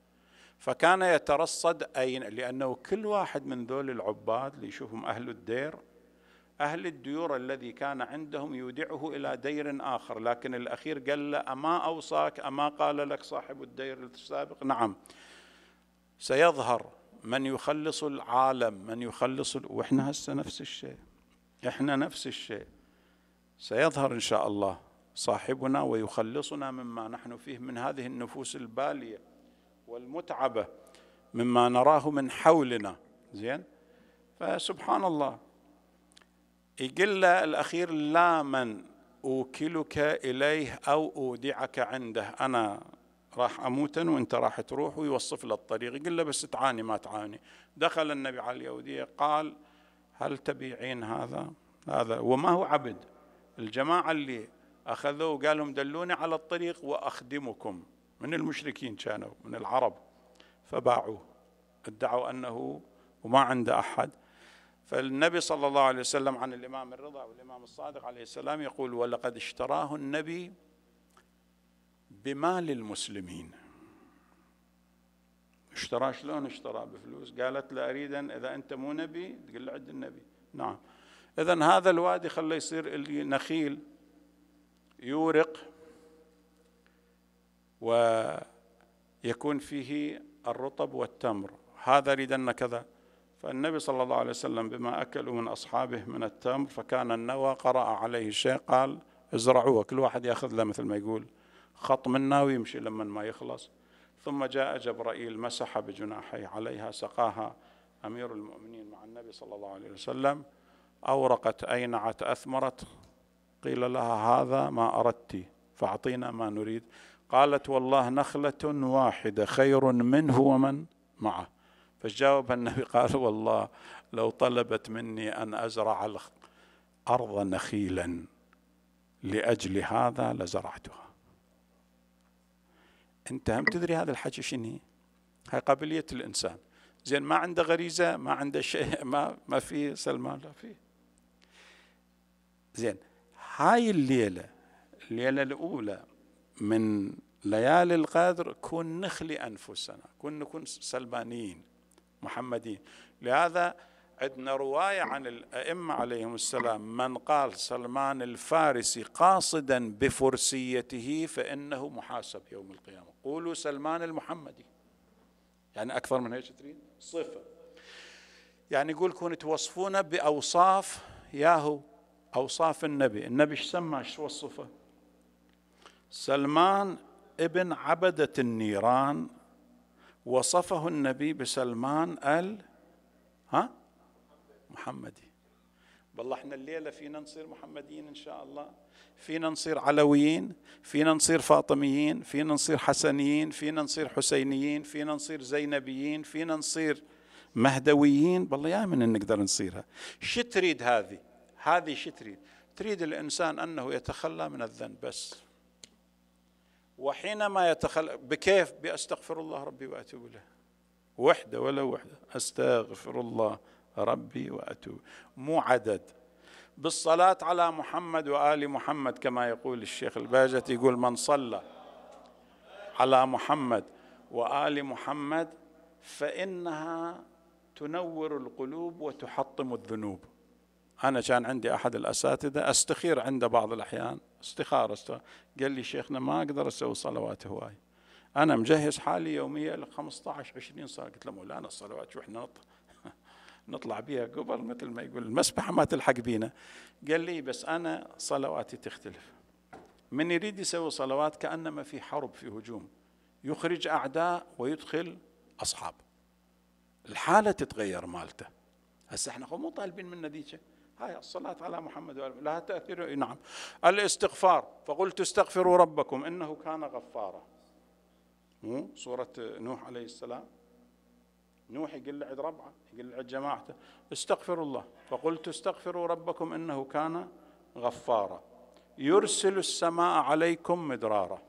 فكان يترصد أين لأنه كل واحد من ذول العباد اللي يشوفهم أهل الدير أهل الديور الذي كان عندهم يودعه إلى دير آخر لكن الأخير قال له أما أوصاك أما قال لك صاحب الدير السابق نعم سيظهر من يخلص العالم من يخلص ال... وإحنا هسه نفس الشيء احنا نفس الشيء سيظهر ان شاء الله صاحبنا ويخلصنا مما نحن فيه من هذه النفوس الباليه والمتعبه مما نراه من حولنا زين فسبحان الله يقول له الاخير لا من اوكلك اليه او اودعك عنده انا راح اموت وانت راح تروح ويوصف له الطريق يقول له بس تعاني ما تعاني دخل النبي على اليهوديه قال هل تبيعين هذا هذا وما هو عبد الجماعة اللي أخذوا قال لهم دلوني على الطريق وأخدمكم من المشركين كانوا من العرب فباعوه ادعوا أنه وما عنده أحد فالنبي صلى الله عليه وسلم عن الإمام الرضا والإمام الصادق عليه السلام يقول ولقد اشتراه النبي بمال المسلمين اشترى شلون اشترى بفلوس قالت له أريدا إذا أنت مو نبي تقول له عد النبي نعم إذا هذا الوادي خلى يصير نخيل يورق ويكون فيه الرطب والتمر هذا يريدن كذا فالنبي صلى الله عليه وسلم بما أكلوا من أصحابه من التمر فكان النوى قرأ عليه شيء قال ازرعوه كل واحد يأخذ له مثل ما يقول خط منا ويمشي لما ما يخلص ثم جاء جبرائيل مسح بجناحيه عليها سقاها امير المؤمنين مع النبي صلى الله عليه وسلم اورقت اينعت اثمرت قيل لها هذا ما اردت فاعطينا ما نريد قالت والله نخله واحده خير منه ومن معه فجاوبها النبي قال والله لو طلبت مني ان ازرع الارض نخيلا لاجل هذا لزرعتها انت هم تدري هذا الحكي شنو هاي قابليه الانسان زين ما عنده غريزه ما عنده شيء ما ما في سلمان لا في زين هاي الليله الليله الاولى من ليالي القدر كن نخلي انفسنا كن نكون سلمانيين محمدين لهذا عندنا رواية عن الأئمة عليهم السلام من قال سلمان الفارسي قاصدا بفرسيته فإنه محاسب يوم القيامة قولوا سلمان المحمدي يعني أكثر من هيك تريد صفة يعني كون توصفون بأوصاف ياهو أوصاف النبي النبي ايش سمى ايش وصفه سلمان ابن عبدة النيران وصفه النبي بسلمان ال ها محمدي بالله احنا الليله فينا نصير محمديين ان شاء الله فينا نصير علويين فينا نصير فاطميين فينا نصير حسنيين فينا نصير حسينيين فينا نصير زينبيين فينا نصير مهدويين بالله يا من نقدر نصيرها شو تريد هذه هذه شو تريد تريد الانسان انه يتخلى من الذنب بس وحينما يتخلى بكيف باستغفر الله ربي واتوب له وحده ولا وحده استغفر الله ربي واتوب مو عدد بالصلاه على محمد وال محمد كما يقول الشيخ الباجة يقول من صلى على محمد وال محمد فانها تنور القلوب وتحطم الذنوب أنا كان عندي أحد الأساتذة أستخير عنده بعض الأحيان استخارة قال لي شيخنا ما أقدر أسوي صلوات هواي أنا مجهز حالي يوميا ل 15 20 صلاة قلت له مولانا الصلوات شو إحنا نطلع نطلع بها قبل مثل ما يقول المسبحة ما تلحق بينا قال لي بس أنا صلواتي تختلف من يريد يسوي صلوات كأنما في حرب في هجوم يخرج أعداء ويدخل أصحاب الحالة تتغير مالته هسه احنا مو طالبين من نتيجة هاي الصلاة على محمد وعلى لها تأثير نعم الاستغفار فقلت استغفروا ربكم إنه كان غفارا مو سورة نوح عليه السلام نوح يقول لعد ربعه يقول لعد جماعته استغفروا الله فقلت استغفروا ربكم إنه كان غفارا يرسل السماء عليكم مدرارا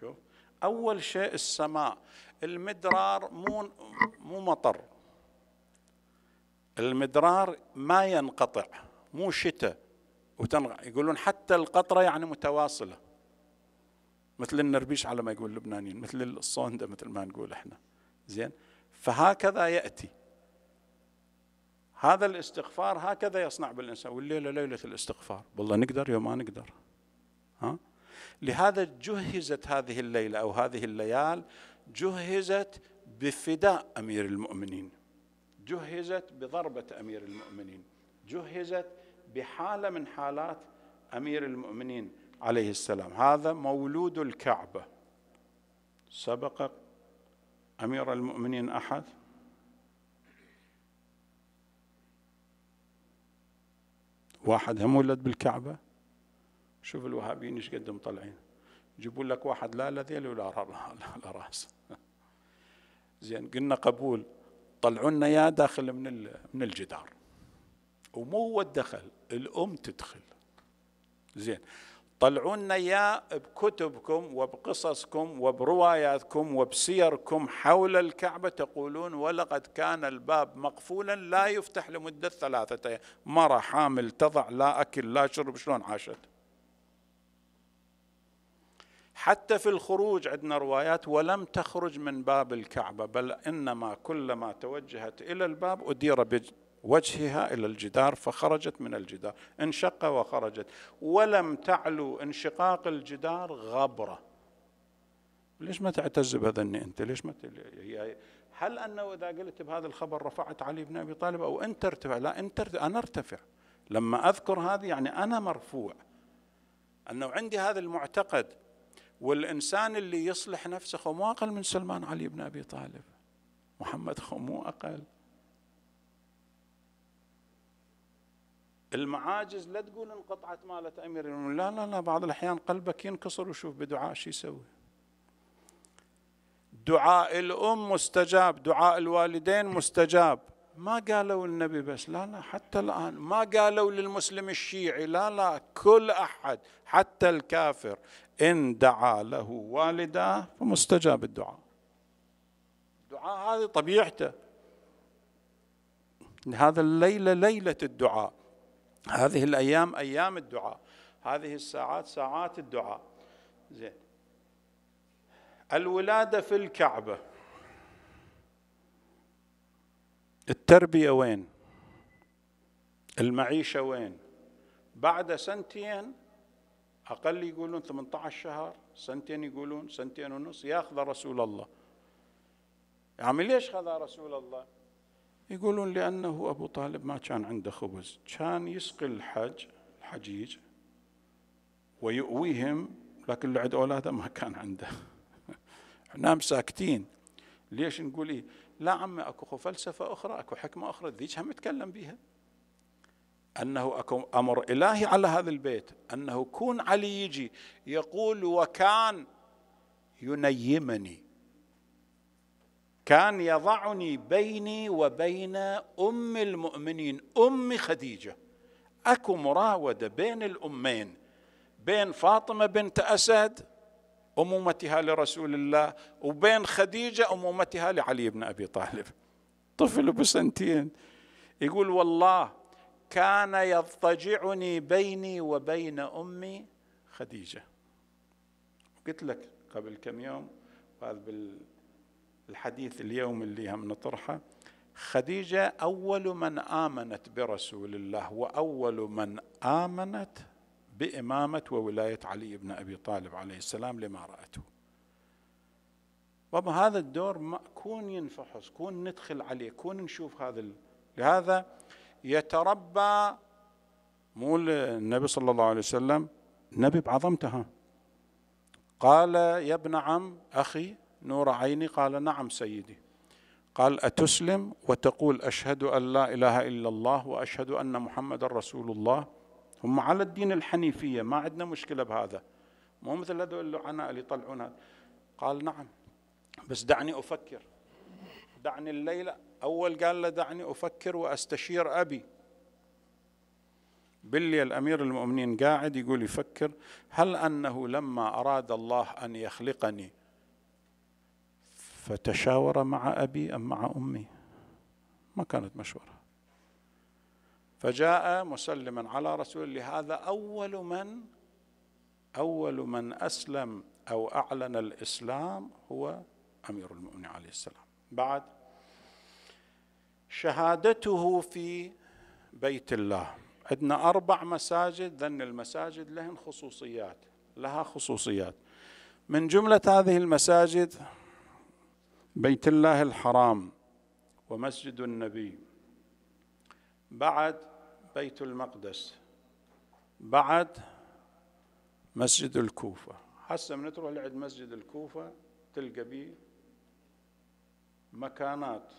شوف أول شيء السماء المدرار مو مو مطر المدرار ما ينقطع مو شتاء وتنغ... يقولون حتى القطرة يعني متواصلة مثل النربيش على ما يقول اللبنانيين مثل الصوندة مثل ما نقول احنا زين فهكذا يأتي هذا الاستغفار هكذا يصنع بالإنسان والليلة ليلة الاستغفار والله نقدر يوم ما نقدر ها؟ لهذا جهزت هذه الليلة أو هذه الليال جهزت بفداء أمير المؤمنين جهزت بضربة أمير المؤمنين جهزت بحالة من حالات أمير المؤمنين عليه السلام هذا مولود الكعبة سبق امير المؤمنين احد واحد هم ولد بالكعبه شوف الوهابيين ايش قد مطلعين يجيبون لك واحد لا لذيل ولا لا راس زين قلنا قبول طلعوا لنا اياه داخل من من الجدار ومو هو الدخل الام تدخل زين طلعونا اياه بكتبكم وبقصصكم وبرواياتكم وبسيركم حول الكعبه تقولون ولقد كان الباب مقفولا لا يفتح لمده ثلاثه ايام، مرة حامل تضع لا اكل لا شرب شلون عاشت؟ حتى في الخروج عندنا روايات ولم تخرج من باب الكعبه بل انما كلما توجهت الى الباب ادير وجهها الى الجدار فخرجت من الجدار انشق وخرجت ولم تعلو انشقاق الجدار غبره ليش ما تعتز بهذني انت ليش ما هي هل انه اذا قلت بهذا الخبر رفعت علي بن ابي طالب او انت ارتفع لا انت ارتفع انا ارتفع لما اذكر هذه يعني انا مرفوع انه عندي هذا المعتقد والانسان اللي يصلح نفسه مو اقل من سلمان علي بن ابي طالب محمد مو اقل المعاجز لا تقول انقطعت مالت امير المؤمنين لا لا لا بعض الاحيان قلبك ينكسر وشوف بدعاء شو يسوي دعاء الام مستجاب دعاء الوالدين مستجاب ما قالوا النبي بس لا لا حتى الان ما قالوا للمسلم الشيعي لا لا كل احد حتى الكافر ان دعا له والداه فمستجاب الدعاء الدعاء هذه طبيعته هذا الليله ليله الدعاء هذه الايام ايام الدعاء هذه الساعات ساعات الدعاء زين الولاده في الكعبه التربيه وين المعيشه وين بعد سنتين اقل يقولون 18 شهر سنتين يقولون سنتين ونص ياخذ رسول الله يعني ليش خذ رسول الله يقولون لأنه أبو طالب ما كان عنده خبز كان يسقي الحج الحجيج ويؤويهم لكن اللي عند أولاده ما كان عنده نام ساكتين ليش نقول إيه؟ لا عم أكو فلسفة أخرى أكو حكمة أخرى ذيك هم يتكلم بها أنه أكو أمر إلهي على هذا البيت أنه كون علي يجي يقول وكان ينيمني كان يضعني بيني وبين ام المؤمنين ام خديجه اكو مراوده بين الامين بين فاطمه بنت اسد امومتها لرسول الله وبين خديجه امومتها لعلي بن ابي طالب طفل بسنتين يقول والله كان يضطجعني بيني وبين امي خديجه قلت لك قبل كم يوم وهذا بال الحديث اليوم اللي هم نطرحه خديجة أول من آمنت برسول الله وأول من آمنت بإمامة وولاية علي بن أبي طالب عليه السلام لما رأته بابا هذا الدور ما كون ينفحص كون ندخل عليه كون نشوف هذا ال... لهذا يتربى مو النبي صلى الله عليه وسلم النبي بعظمتها قال يا ابن عم أخي نور عيني قال نعم سيدي قال أتسلم وتقول أشهد أن لا إله إلا الله وأشهد أن محمد رسول الله هم على الدين الحنيفية ما عندنا مشكلة بهذا مو مثل هذول اللعناء اللي يطلعون هذا قال نعم بس دعني أفكر دعني الليلة أول قال له دعني أفكر وأستشير أبي بلي أمير المؤمنين قاعد يقول يفكر هل أنه لما أراد الله أن يخلقني فتشاور مع أبي أم مع أمي ما كانت مشورة فجاء مسلما على رسول الله هذا أول من أول من أسلم أو أعلن الإسلام هو أمير المؤمنين عليه السلام بعد شهادته في بيت الله عندنا أربع مساجد ذن المساجد لهن خصوصيات لها خصوصيات من جملة هذه المساجد بيت الله الحرام ومسجد النبي بعد بيت المقدس بعد مسجد الكوفة هسه من تروح لعند مسجد الكوفة تلقى به مكانات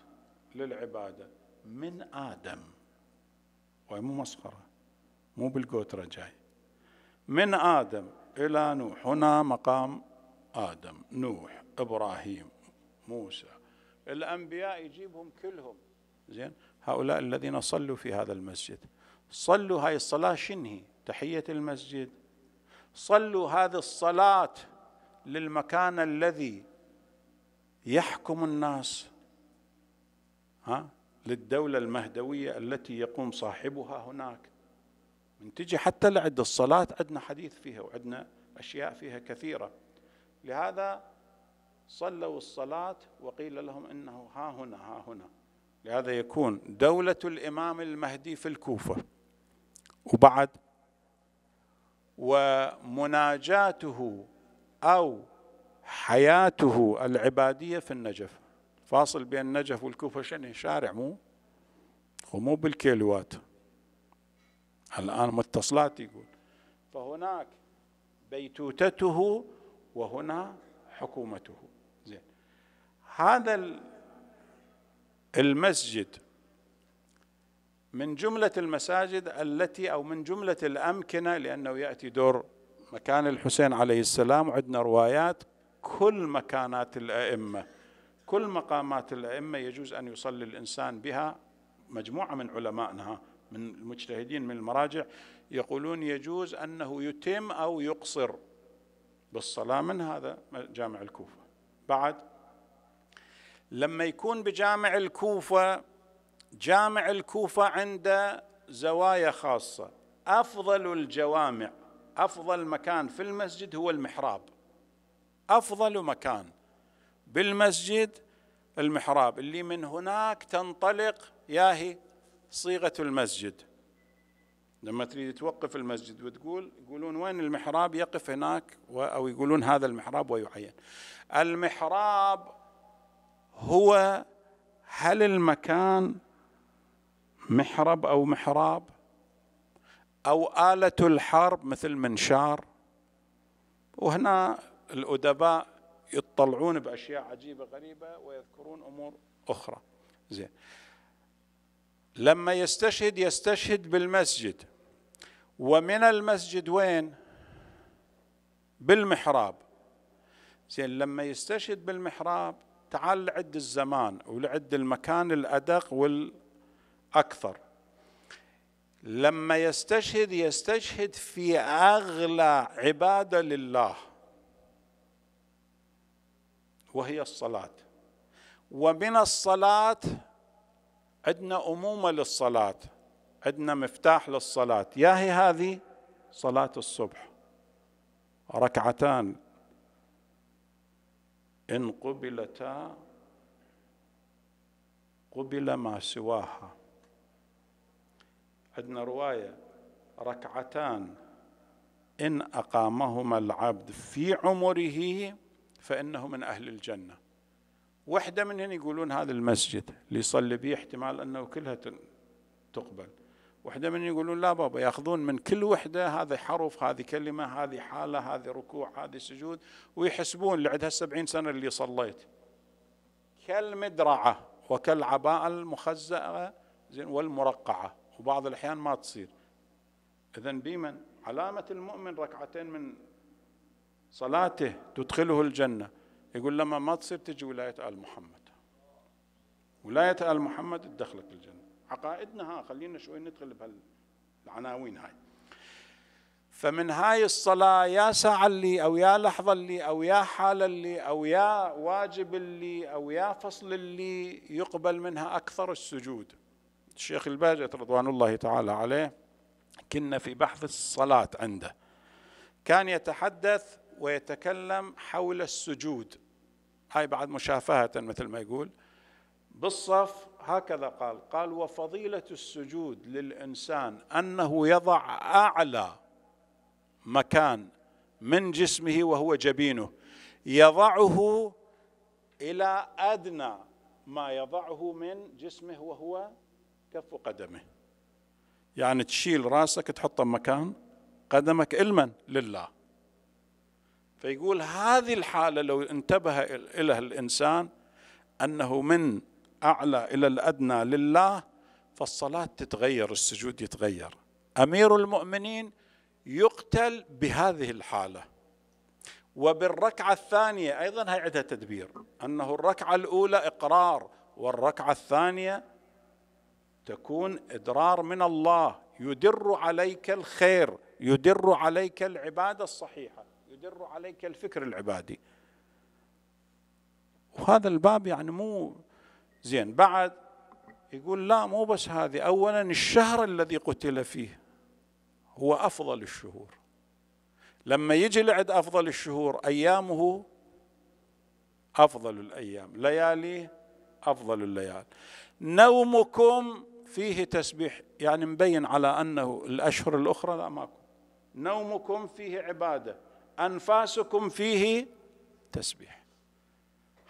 للعبادة من آدم وهي مو مسخرة مو بالقوترة جاي من آدم إلى نوح هنا مقام آدم نوح إبراهيم موسى الأنبياء يجيبهم كلهم زين هؤلاء الذين صلوا في هذا المسجد صلوا هاي الصلاة شنهي تحية المسجد صلوا هذه الصلاة للمكان الذي يحكم الناس ها للدولة المهدوية التي يقوم صاحبها هناك من تجي حتى لعد الصلاة عندنا حديث فيها وعندنا أشياء فيها كثيرة لهذا صلوا الصلاة وقيل لهم إنه ها هنا ها هنا لهذا يكون دولة الإمام المهدي في الكوفة وبعد ومناجاته أو حياته العبادية في النجف فاصل بين النجف والكوفة شنو شارع مو ومو بالكيلوات الآن متصلات يقول فهناك بيتوتته وهنا حكومته هذا المسجد من جملة المساجد التي أو من جملة الأمكنة لأنه يأتي دور مكان الحسين عليه السلام وعندنا روايات كل مكانات الأئمة كل مقامات الأئمة يجوز أن يصلي الإنسان بها مجموعة من علمائنا من المجتهدين من المراجع يقولون يجوز أنه يتم أو يقصر بالصلاة من هذا جامع الكوفة بعد لما يكون بجامع الكوفة جامع الكوفة عنده زوايا خاصة أفضل الجوامع أفضل مكان في المسجد هو المحراب أفضل مكان بالمسجد المحراب اللي من هناك تنطلق ياهي صيغة المسجد لما تريد توقف المسجد وتقول يقولون وين المحراب يقف هناك أو يقولون هذا المحراب ويعين المحراب هو هل المكان محرب او محراب او اله الحرب مثل منشار وهنا الادباء يطلعون باشياء عجيبه غريبه ويذكرون امور اخرى زين لما يستشهد يستشهد بالمسجد ومن المسجد وين بالمحراب زين لما يستشهد بالمحراب تعال لعد الزمان ولعد المكان الأدق والأكثر لما يستشهد يستشهد في أغلى عبادة لله وهي الصلاة ومن الصلاة عندنا أمومة للصلاة عندنا مفتاح للصلاة يا هي هذه صلاة الصبح ركعتان إن قبلتا قبل ما سواها عندنا رواية ركعتان إن أقامهما العبد في عمره فإنه من أهل الجنة وحدة منهن يقولون هذا المسجد اللي يصلي به احتمال أنه كلها تقبل وحده من يقولون لا بابا ياخذون من كل وحده هذا حرف هذه كلمه هذه حاله هذه ركوع هذه سجود ويحسبون اللي عندها 70 سنه اللي صليت كالمدرعه وكالعباءه المخزأه والمرقعه وبعض الاحيان ما تصير اذا بمن علامه المؤمن ركعتين من صلاته تدخله الجنه يقول لما ما تصير تجي ولايه ال محمد ولايه ال محمد تدخلك الجنه عقائدنا ها خلينا شوي ندخل بهالعناوين هاي فمن هاي الصلاة يا ساعة اللي أو يا لحظة اللي أو يا حالة اللي أو يا واجب اللي أو يا فصل اللي يقبل منها أكثر السجود الشيخ الباجة رضوان الله تعالى عليه كنا في بحث الصلاة عنده كان يتحدث ويتكلم حول السجود هاي بعد مشافهة مثل ما يقول بالصف هكذا قال قال وفضيله السجود للانسان انه يضع اعلى مكان من جسمه وهو جبينه يضعه الى ادنى ما يضعه من جسمه وهو كف قدمه يعني تشيل راسك تحطه مكان قدمك علما لله فيقول هذه الحاله لو انتبه اليها الانسان انه من الأعلى إلى الأدنى لله فالصلاة تتغير السجود يتغير أمير المؤمنين يقتل بهذه الحالة وبالركعة الثانية أيضا هي عندها تدبير أنه الركعة الأولى إقرار والركعة الثانية تكون إدرار من الله يدر عليك الخير يدر عليك العبادة الصحيحة يدر عليك الفكر العبادي وهذا الباب يعني مو زين بعد يقول لا مو بس هذه أولا الشهر الذي قتل فيه هو أفضل الشهور لما يجي لعد أفضل الشهور أيامه أفضل الأيام لياليه أفضل الليالي نومكم فيه تسبيح يعني مبين على أنه الأشهر الأخرى لا ماكو نومكم فيه عبادة أنفاسكم فيه تسبيح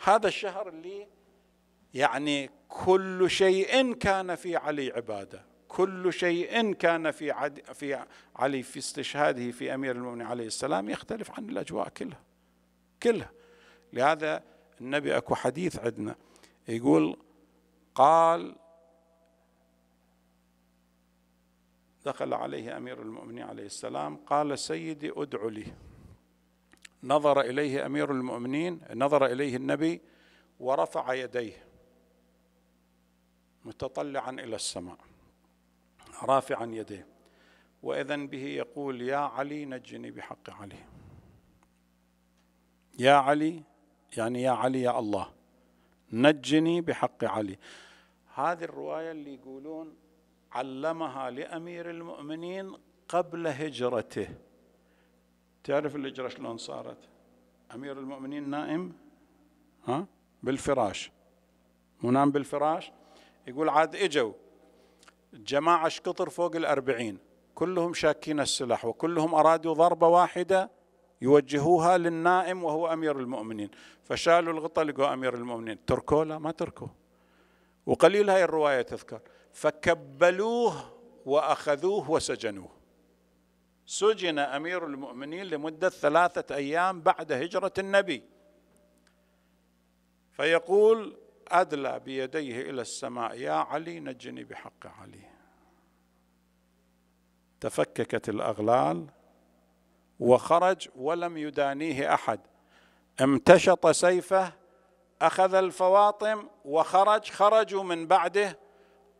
هذا الشهر اللي يعني كل شيء كان في علي عباده كل شيء كان في عد في علي في استشهاده في امير المؤمنين عليه السلام يختلف عن الاجواء كلها كلها لهذا النبي اكو حديث عندنا يقول قال دخل عليه امير المؤمنين عليه السلام قال سيدي ادع لي نظر اليه امير المؤمنين نظر اليه النبي ورفع يديه متطلعا الى السماء رافعا يديه واذا به يقول يا علي نجني بحق علي يا علي يعني يا علي يا الله نجني بحق علي هذه الروايه اللي يقولون علمها لامير المؤمنين قبل هجرته تعرف الهجره شلون صارت امير المؤمنين نائم ها بالفراش منام بالفراش يقول عاد اجوا جماعة شقطر فوق الأربعين كلهم شاكين السلاح وكلهم أرادوا ضربة واحدة يوجهوها للنائم وهو أمير المؤمنين فشالوا الغطاء لقوا أمير المؤمنين تركوه لا ما تركوه وقليل هاي الرواية تذكر فكبلوه وأخذوه وسجنوه سجن أمير المؤمنين لمدة ثلاثة أيام بعد هجرة النبي فيقول أدلى بيديه إلى السماء يا علي نجني بحق علي تفككت الأغلال وخرج ولم يدانيه أحد امتشط سيفه أخذ الفواطم وخرج خرجوا من بعده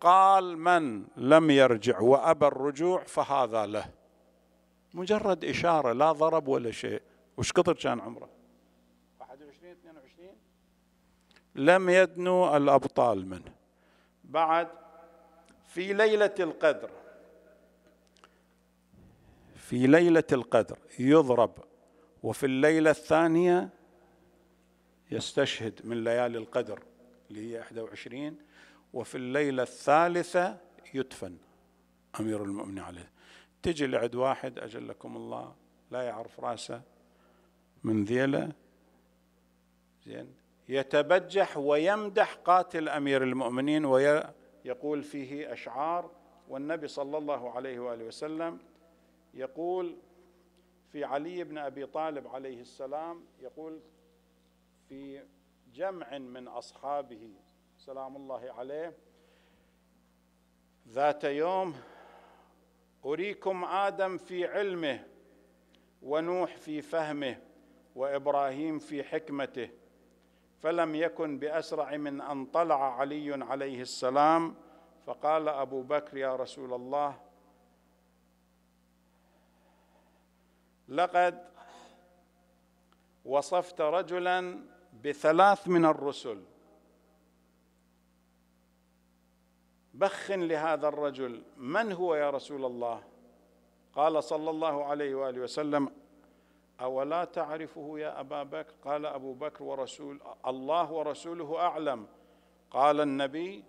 قال من لم يرجع وأبى الرجوع فهذا له مجرد إشارة لا ضرب ولا شيء وش كثر كان عمره لم يدنو الابطال منه بعد في ليله القدر في ليله القدر يضرب وفي الليله الثانيه يستشهد من ليالي القدر اللي هي 21 وفي الليله الثالثه يدفن امير المؤمنين عليه تجي لعد واحد اجلكم الله لا يعرف راسه من ذيله زين يتبجح ويمدح قاتل امير المؤمنين ويقول فيه اشعار والنبي صلى الله عليه واله وسلم يقول في علي بن ابي طالب عليه السلام يقول في جمع من اصحابه سلام الله عليه ذات يوم اريكم ادم في علمه ونوح في فهمه وابراهيم في حكمته فلم يكن باسرع من ان طلع علي عليه السلام فقال ابو بكر يا رسول الله لقد وصفت رجلا بثلاث من الرسل بخن لهذا الرجل من هو يا رسول الله قال صلى الله عليه واله وسلم أولا تعرفه يا أبا بكر قال أبو بكر ورسول الله ورسوله أعلم قال النبي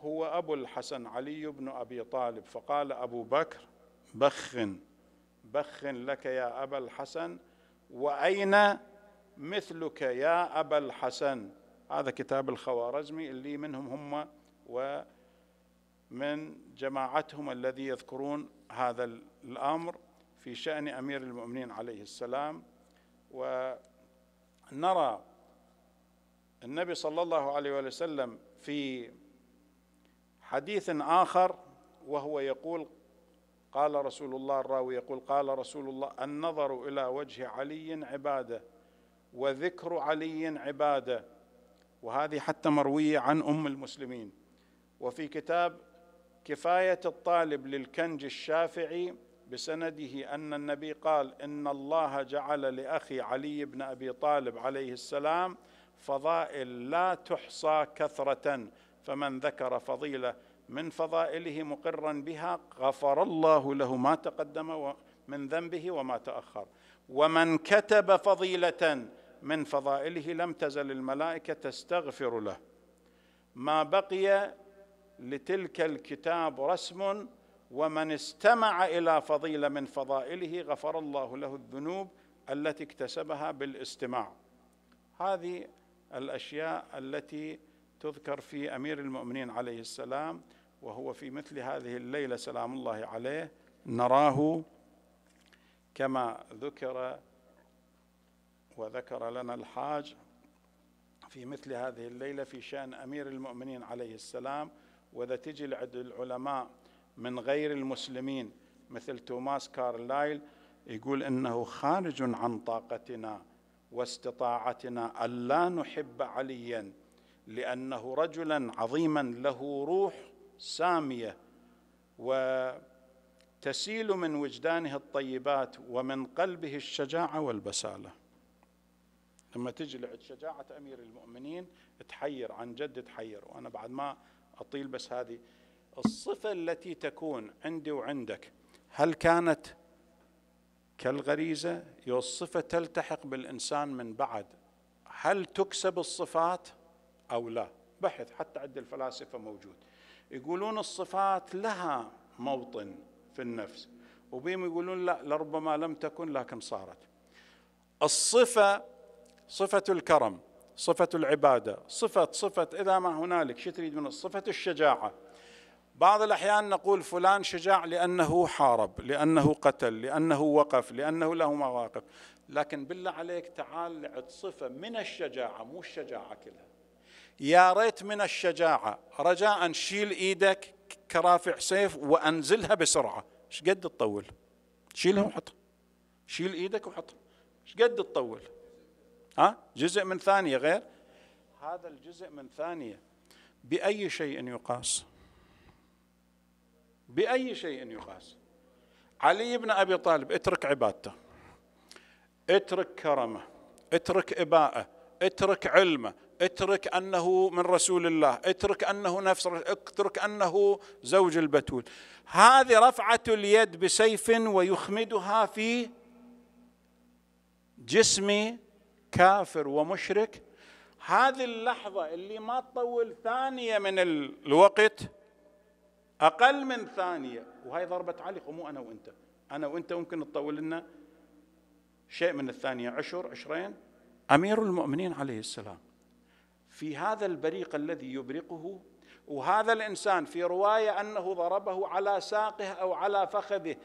هو أبو الحسن علي بن أبي طالب فقال أبو بكر بخن بخن لك يا أبا الحسن وأين مثلك يا أبا الحسن هذا كتاب الخوارزمي اللي منهم هم ومن جماعتهم الذي يذكرون هذا الأمر في شأن أمير المؤمنين عليه السلام ونرى النبي صلى الله عليه وسلم في حديث آخر وهو يقول قال رسول الله الراوي يقول قال رسول الله النظر إلى وجه علي عبادة وذكر علي عبادة وهذه حتى مروية عن أم المسلمين وفي كتاب كفاية الطالب للكنج الشافعي بسنده ان النبي قال ان الله جعل لاخي علي بن ابي طالب عليه السلام فضائل لا تحصى كثره فمن ذكر فضيله من فضائله مقرا بها غفر الله له ما تقدم من ذنبه وما تاخر ومن كتب فضيله من فضائله لم تزل الملائكه تستغفر له ما بقي لتلك الكتاب رسم ومن استمع الى فضيله من فضائله غفر الله له الذنوب التي اكتسبها بالاستماع هذه الاشياء التي تذكر في امير المؤمنين عليه السلام وهو في مثل هذه الليله سلام الله عليه نراه كما ذكر وذكر لنا الحاج في مثل هذه الليله في شان امير المؤمنين عليه السلام واذا تجي العلماء من غير المسلمين مثل توماس كارلايل يقول انه خارج عن طاقتنا واستطاعتنا الا نحب عليا لانه رجلا عظيما له روح ساميه وتسيل من وجدانه الطيبات ومن قلبه الشجاعه والبساله لما تجي لعند شجاعه امير المؤمنين تحير عن جد تحير وانا بعد ما اطيل بس هذه الصفة التي تكون عندي وعندك هل كانت كالغريزة الصفة تلتحق بالإنسان من بعد هل تكسب الصفات أو لا بحث حتى عند الفلاسفة موجود يقولون الصفات لها موطن في النفس وبهم يقولون لا لربما لم تكن لكن صارت الصفة صفة الكرم صفة العبادة صفة صفة إذا ما هنالك شو تريد من الصفة الشجاعة بعض الأحيان نقول فلان شجاع لأنه حارب لأنه قتل لأنه وقف لأنه له مواقف لكن بالله عليك تعال لعد صفة من الشجاعة مو الشجاعة كلها يا ريت من الشجاعة رجاء شيل إيدك كرافع سيف وأنزلها بسرعة ايش قد تطول شيلها وحطها شيل إيدك وحطها ايش قد تطول ها جزء من ثانية غير هذا الجزء من ثانية بأي شيء يقاس بأي شيء يقاس علي بن أبي طالب اترك عبادته اترك كرمه اترك إباءه اترك علمه اترك أنه من رسول الله اترك أنه نفس اترك أنه زوج البتول هذه رفعة اليد بسيف ويخمدها في جسم كافر ومشرك هذه اللحظة اللي ما تطول ثانية من الوقت اقل من ثانيه وهي ضربه علق مو انا وانت انا وانت ممكن تطول لنا شيء من الثانيه عشر عشرين امير المؤمنين عليه السلام في هذا البريق الذي يبرقه وهذا الانسان في روايه انه ضربه على ساقه او على فخذه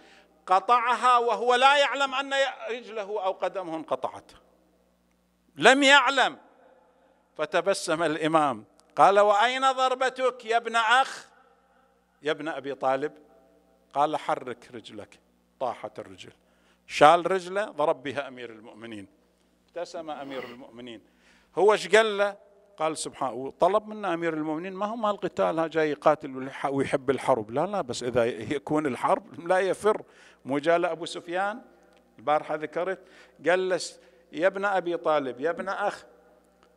قطعها وهو لا يعلم ان رجله او قدمه انقطعت لم يعلم فتبسم الامام قال واين ضربتك يا ابن اخ يا ابن أبي طالب قال حرك رجلك طاحت الرجل شال رجله ضرب بها أمير المؤمنين ابتسم أمير المؤمنين هو ايش قال له قال سبحانه وطلب منا امير المؤمنين ما هو مال القتال ها جاي يقاتل ويحب الحرب لا لا بس اذا يكون الحرب لا يفر مو جاء ابو سفيان البارحه ذكرت قال له يا ابن ابي طالب يا ابن اخ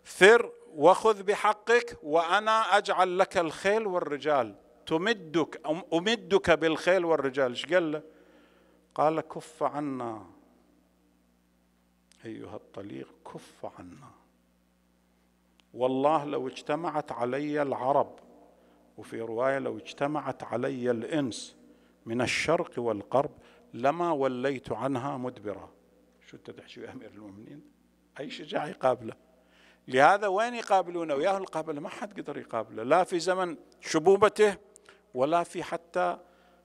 ثر وخذ بحقك وانا اجعل لك الخيل والرجال تمدك أمدك بالخيل والرجال إيش قال له قال كف عنا أيها الطليق كف عنا والله لو اجتمعت علي العرب وفي رواية لو اجتمعت علي الإنس من الشرق والغرب لما وليت عنها مدبرا شو انت يا أمير المؤمنين أي شجاع يقابله لهذا وين يقابلونه وياه القابلة ما حد قدر يقابله لا في زمن شبوبته ولا في حتى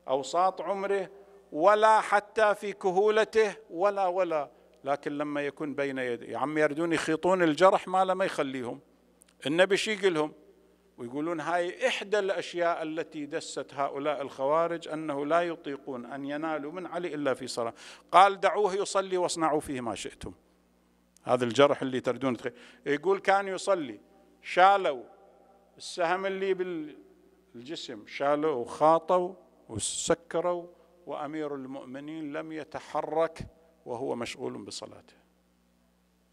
أوساط عمره ولا حتى في كهولته ولا ولا لكن لما يكون بين يدي يا عم يردون يخيطون الجرح ما ما يخليهم النبي شي لهم ويقولون هاي إحدى الأشياء التي دست هؤلاء الخوارج أنه لا يطيقون أن ينالوا من علي إلا في صلاة قال دعوه يصلي واصنعوا فيه ما شئتم هذا الجرح اللي تردون يقول كان يصلي شالوا السهم اللي بال الجسم شالوا وخاطوا وسكروا وأمير المؤمنين لم يتحرك وهو مشغول بصلاته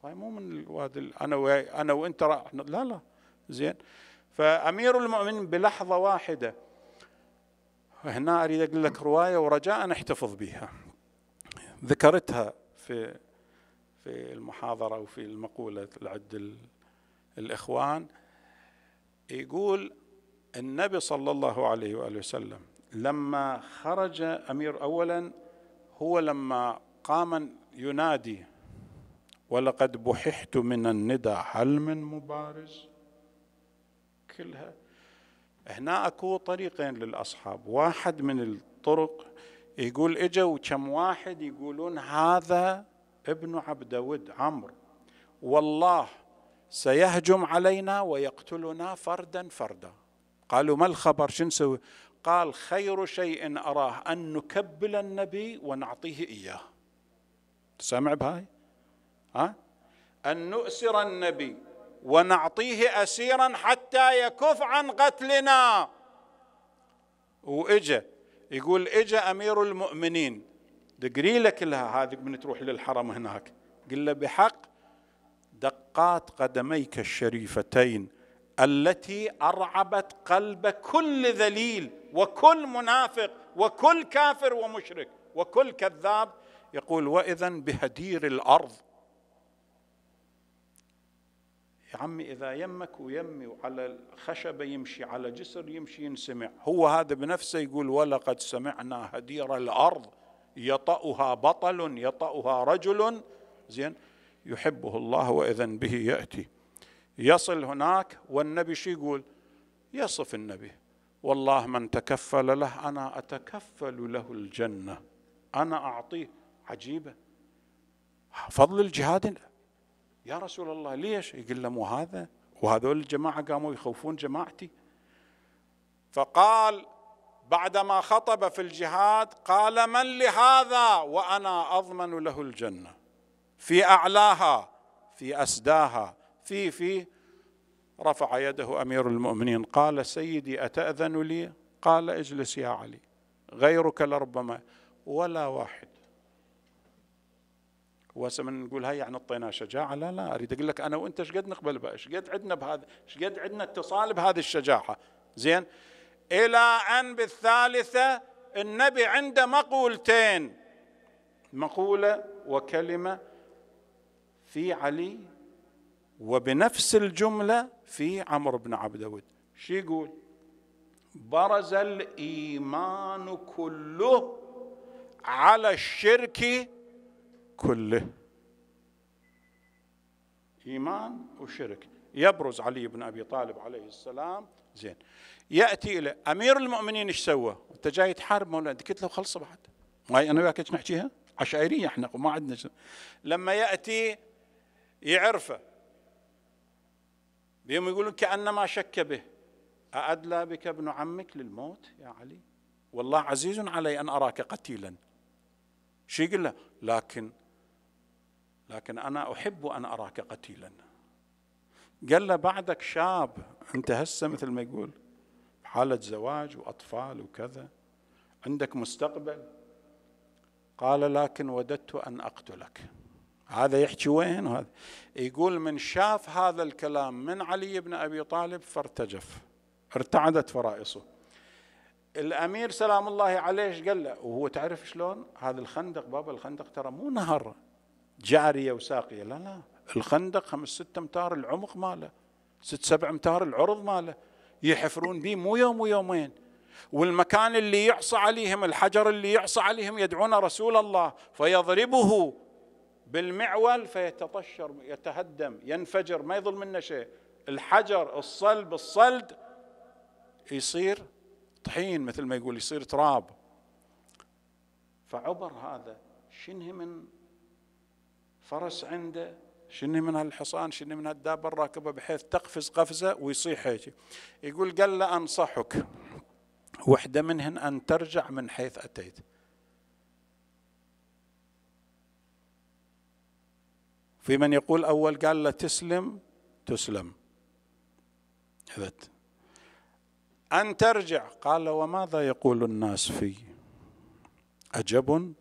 هاي مو من الواد أنا أنا وأنت راح لا لا زين فأمير المؤمنين بلحظة واحدة هنا أريد أقول لك رواية ورجاء احتفظ بها ذكرتها في في المحاضرة وفي المقولة لعد الإخوان يقول النبي صلى الله عليه وآله وسلم لما خرج أمير أولا هو لما قام ينادي ولقد بححت من الندى هل من مبارز كلها هنا اكو طريقين للاصحاب واحد من الطرق يقول اجوا كم واحد يقولون هذا ابن عبد ود عمرو والله سيهجم علينا ويقتلنا فردا فردا قالوا ما الخبر شو نسوي قال خير شيء أراه أن نكبل النبي ونعطيه إياه سامع بهاي ها أن نؤسر النبي ونعطيه أسيرا حتى يكف عن قتلنا وإجا يقول إجا أمير المؤمنين دقري لك لها هذه من تروح للحرم هناك قل له بحق دقات قدميك الشريفتين التي ارعبت قلب كل ذليل وكل منافق وكل كافر ومشرك وكل كذاب يقول واذا بهدير الارض يا عمي اذا يمك ويمي وعلى الخشبه يمشي على جسر يمشي ينسمع هو هذا بنفسه يقول ولقد سمعنا هدير الارض يطأها بطل يطأها رجل زين يحبه الله واذا به ياتي يصل هناك والنبي شو يقول يصف النبي والله من تكفل له أنا أتكفل له الجنة أنا أعطيه عجيبة فضل الجهاد يا رسول الله ليش يقول له مو هذا وهذول الجماعة قاموا يخوفون جماعتي فقال بعدما خطب في الجهاد قال من لهذا وأنا أضمن له الجنة في أعلاها في أسداها في في رفع يده امير المؤمنين قال سيدي اتاذن لي قال اجلس يا علي غيرك لربما ولا واحد وهسه من نقول هاي يعني اعطينا شجاعه لا لا اريد اقول لك انا وانت ايش قد نقبل بها ايش قد عندنا بهذا ايش قد عندنا اتصال بهذه الشجاعه زين الى ان بالثالثه النبي عنده مقولتين مقوله وكلمه في علي وبنفس الجملة في عمرو بن عبدود شو يقول برز الإيمان كله على الشرك كله إيمان وشرك يبرز علي بن أبي طالب عليه السلام زين يأتي إلى أمير المؤمنين إيش سوى أنت جاي تحارب مولانا قلت له خلص بعد ما أنا وياك نحكيها عشائرية احنا وما عندنا لما يأتي يعرفه بيوم يقولون كأنما شك به أأدلى بك ابن عمك للموت يا علي والله عزيز علي أن أراك قتيلا شو يقول له لكن لكن أنا أحب أن أراك قتيلا قال له بعدك شاب أنت هسه مثل ما يقول حالة زواج وأطفال وكذا عندك مستقبل قال لكن وددت أن أقتلك هذا يحكي وين هذا يقول من شاف هذا الكلام من علي بن أبي طالب فارتجف ارتعدت فرائصه الأمير سلام الله عليه قال له وهو تعرف شلون هذا الخندق بابا الخندق ترى مو نهر جارية وساقية لا لا الخندق خمس ست امتار العمق ماله ست سبع امتار العرض ماله يحفرون به مو يوم ويومين والمكان اللي يعصى عليهم الحجر اللي يعصى عليهم يدعون رسول الله فيضربه بالمعول فيتطشر يتهدم ينفجر ما يظل منه شيء الحجر الصلب الصلد يصير طحين مثل ما يقول يصير تراب فعبر هذا شنه من فرس عنده شنه من هالحصان شنه من هالدابة الراكبة بحيث تقفز قفزة ويصيح هيك يقول قال لا أنصحك وحدة منهن أن ترجع من حيث أتيت في من يقول أول قال لا تسلم تسلم هذت أن ترجع قال وماذا يقول الناس في أجب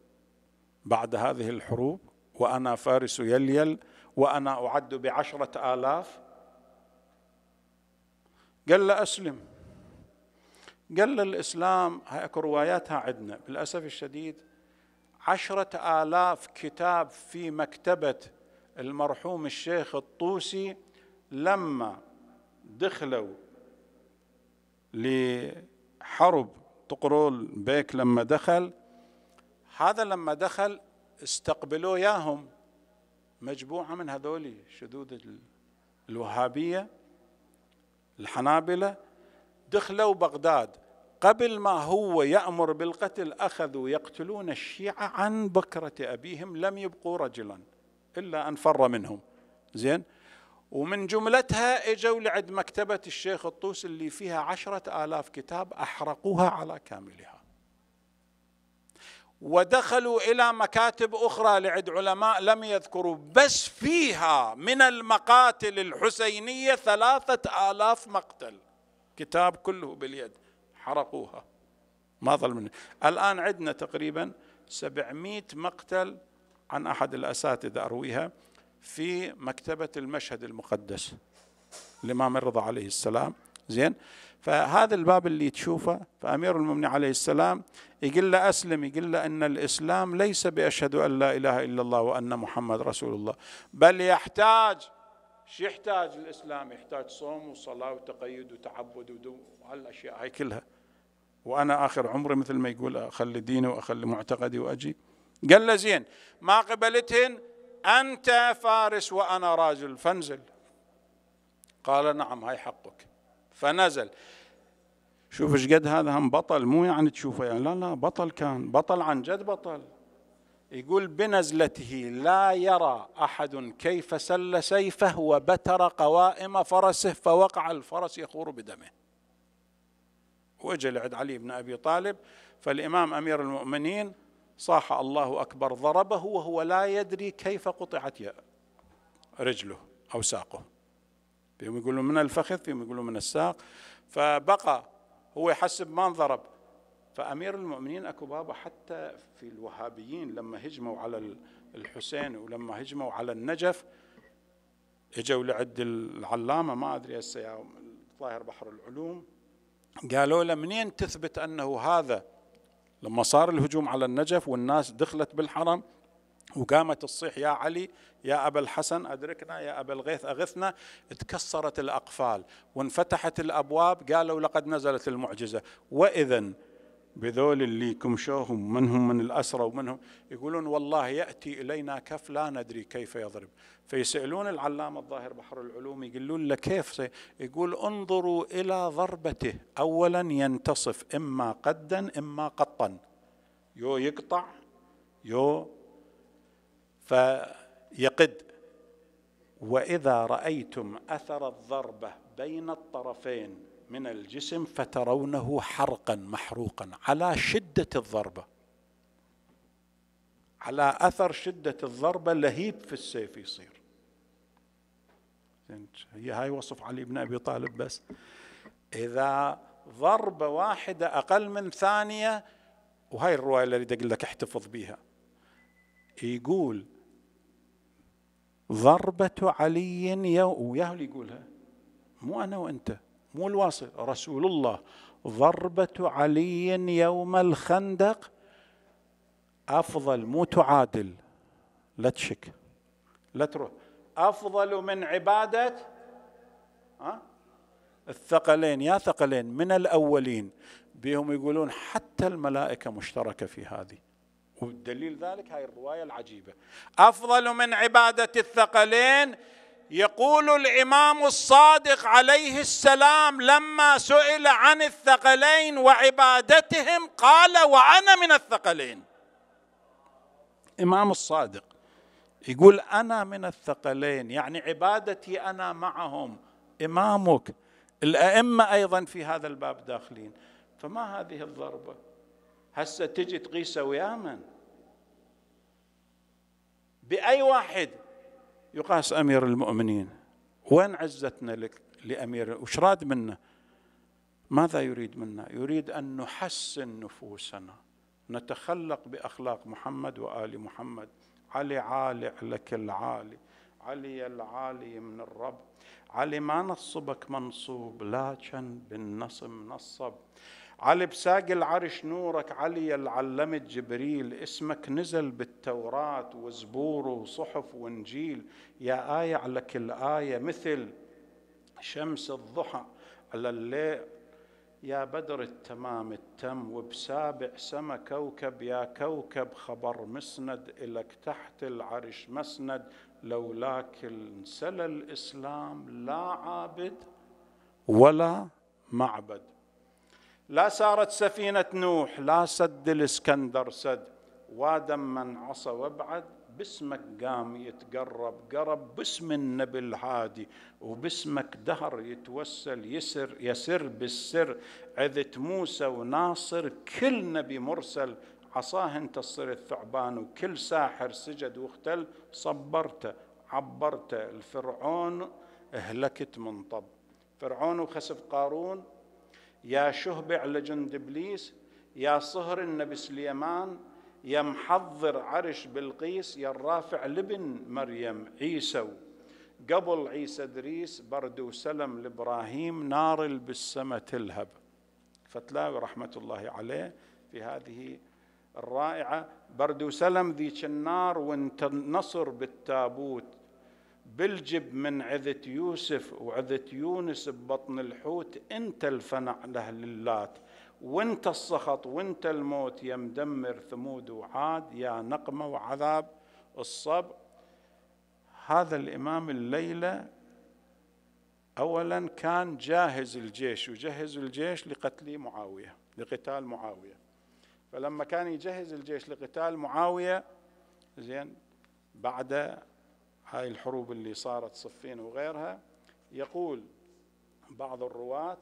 بعد هذه الحروب وأنا فارس يليل وأنا أعد بعشرة آلاف قال أسلم قال الإسلام هاي أكو رواياتها عندنا للأسف الشديد عشرة آلاف كتاب في مكتبة المرحوم الشيخ الطوسي لما دخلوا لحرب طقرول بيك لما دخل هذا لما دخل استقبلوا ياهم مجموعة من هذول شذوذ الوهابية الحنابلة دخلوا بغداد قبل ما هو يأمر بالقتل أخذوا يقتلون الشيعة عن بكرة أبيهم لم يبقوا رجلاً إلا أن فر منهم زين ومن جملتها اجوا لعد مكتبة الشيخ الطوس اللي فيها عشرة آلاف كتاب أحرقوها على كاملها ودخلوا إلى مكاتب أخرى لعد علماء لم يذكروا بس فيها من المقاتل الحسينية ثلاثة آلاف مقتل كتاب كله باليد حرقوها ما ظل منه الآن عندنا تقريبا سبعمائة مقتل عن أحد الأساتذة أرويها في مكتبة المشهد المقدس الإمام الرضا عليه السلام زين فهذا الباب اللي تشوفه فأمير المؤمنين عليه السلام يقول له أسلم يقول له أن الإسلام ليس بأشهد أن لا إله إلا الله وأن محمد رسول الله بل يحتاج شو يحتاج الإسلام يحتاج صوم وصلاة وتقيد وتعبد وهالأشياء هاي كلها وأنا آخر عمري مثل ما يقول أخلي ديني وأخلي معتقدي وأجي قال له زين ما قبلتهن أنت فارس وأنا راجل فانزل قال نعم هاي حقك فنزل شوف ايش قد هذا هم بطل مو يعني تشوفه يعني لا لا بطل كان بطل عن جد بطل يقول بنزلته لا يرى احد كيف سل سيفه وبتر قوائم فرسه فوقع الفرس يخور بدمه عد علي بن ابي طالب فالامام امير المؤمنين صاح الله اكبر ضربه وهو لا يدري كيف قطعت رجله او ساقه فيهم يقولون من الفخذ فيهم يقولون من الساق فبقى هو يحسب ما انضرب فامير المؤمنين اكو بابا حتى في الوهابيين لما هجموا على الحسين ولما هجموا على النجف اجوا لعند العلامه ما ادري هسه الظاهر بحر العلوم قالوا له منين تثبت انه هذا لما صار الهجوم على النجف والناس دخلت بالحرم وقامت تصيح يا علي يا أبا الحسن أدركنا يا أبا الغيث أغثنا تكسرت الأقفال وانفتحت الأبواب قالوا لقد نزلت المعجزة وإذا بذول اللي كمشوهم من هم من الأسرة ومنهم يقولون والله يأتي إلينا كف لا ندري كيف يضرب فيسألون العلامة الظاهر بحر العلوم يقولون له كيف يقول انظروا إلى ضربته أولا ينتصف إما قدا إما قطا يو يقطع يو فيقد وإذا رأيتم أثر الضربة بين الطرفين من الجسم فترونه حرقا محروقا على شدة الضربة على أثر شدة الضربة لهيب في السيف يصير هي هاي وصف علي بن أبي طالب بس إذا ضربة واحدة أقل من ثانية وهاي الرواية اللي أريد أقول لك احتفظ بها يقول ضربة علي يوم وياه اللي يقولها مو أنا وأنت مو الواصل رسول الله ضربة علي يوم الخندق أفضل مو تعادل لا تشك لا تروح أفضل من عبادة الثقلين يا ثقلين من الأولين بهم يقولون حتى الملائكة مشتركة في هذه والدليل ذلك هاي الرواية العجيبة أفضل من عبادة الثقلين يقول الامام الصادق عليه السلام لما سئل عن الثقلين وعبادتهم قال وانا من الثقلين امام الصادق يقول انا من الثقلين يعني عبادتي انا معهم امامك الائمه ايضا في هذا الباب داخلين فما هذه الضربه هسه تجي تقيسه ويا من باي واحد يقاس أمير المؤمنين وين عزتنا لك لأمير وش راد منا ماذا يريد منا يريد أن نحسن نفوسنا نتخلق بأخلاق محمد وآل محمد علي عالي لك العالي علي العالي من الرب علي ما نصبك منصوب لكن بالنصب نصب على بساق العرش نورك علي علمت جبريل اسمك نزل بالتوراة وزبور وصحف وانجيل يا آية على كل آية مثل شمس الضحى على الليل يا بدر التمام التم وبسابع سما كوكب يا كوكب خبر مسند إلك تحت العرش مسند لولاك انسلى الإسلام لا عابد ولا معبد لا سارت سفينة نوح لا سد الإسكندر سد وادم من عصى وابعد باسمك قام يتقرب قرب باسم النبي الهادي وباسمك دهر يتوسل يسر يسر بالسر عذت موسى وناصر كل نبي مرسل عصاه انت تصير الثعبان وكل ساحر سجد واختل صبرته عبرته الفرعون اهلكت من طب فرعون وخسف قارون يا شهبع لجند ابليس يا صهر النبي سليمان يا محضر عرش بلقيس يا الرافع لبن مريم عيسى قبل عيسى دريس برد وسلم لابراهيم نار بالسما تلهب فتلاوي رحمة الله عليه في هذه الرائعة برد وسلم ذيك النار وانت نصر بالتابوت بالجب من عذة يوسف وعذة يونس ببطن الحوت انت الفنع لأهل اللات وانت السخط وانت الموت يا مدمر ثمود وعاد يا نقمة وعذاب الصب هذا الإمام الليلة أولا كان جاهز الجيش يجهز الجيش لقتل معاوية لقتال معاوية فلما كان يجهز الجيش لقتال معاوية زين بعد هاي الحروب اللي صارت صفين وغيرها يقول بعض الرواة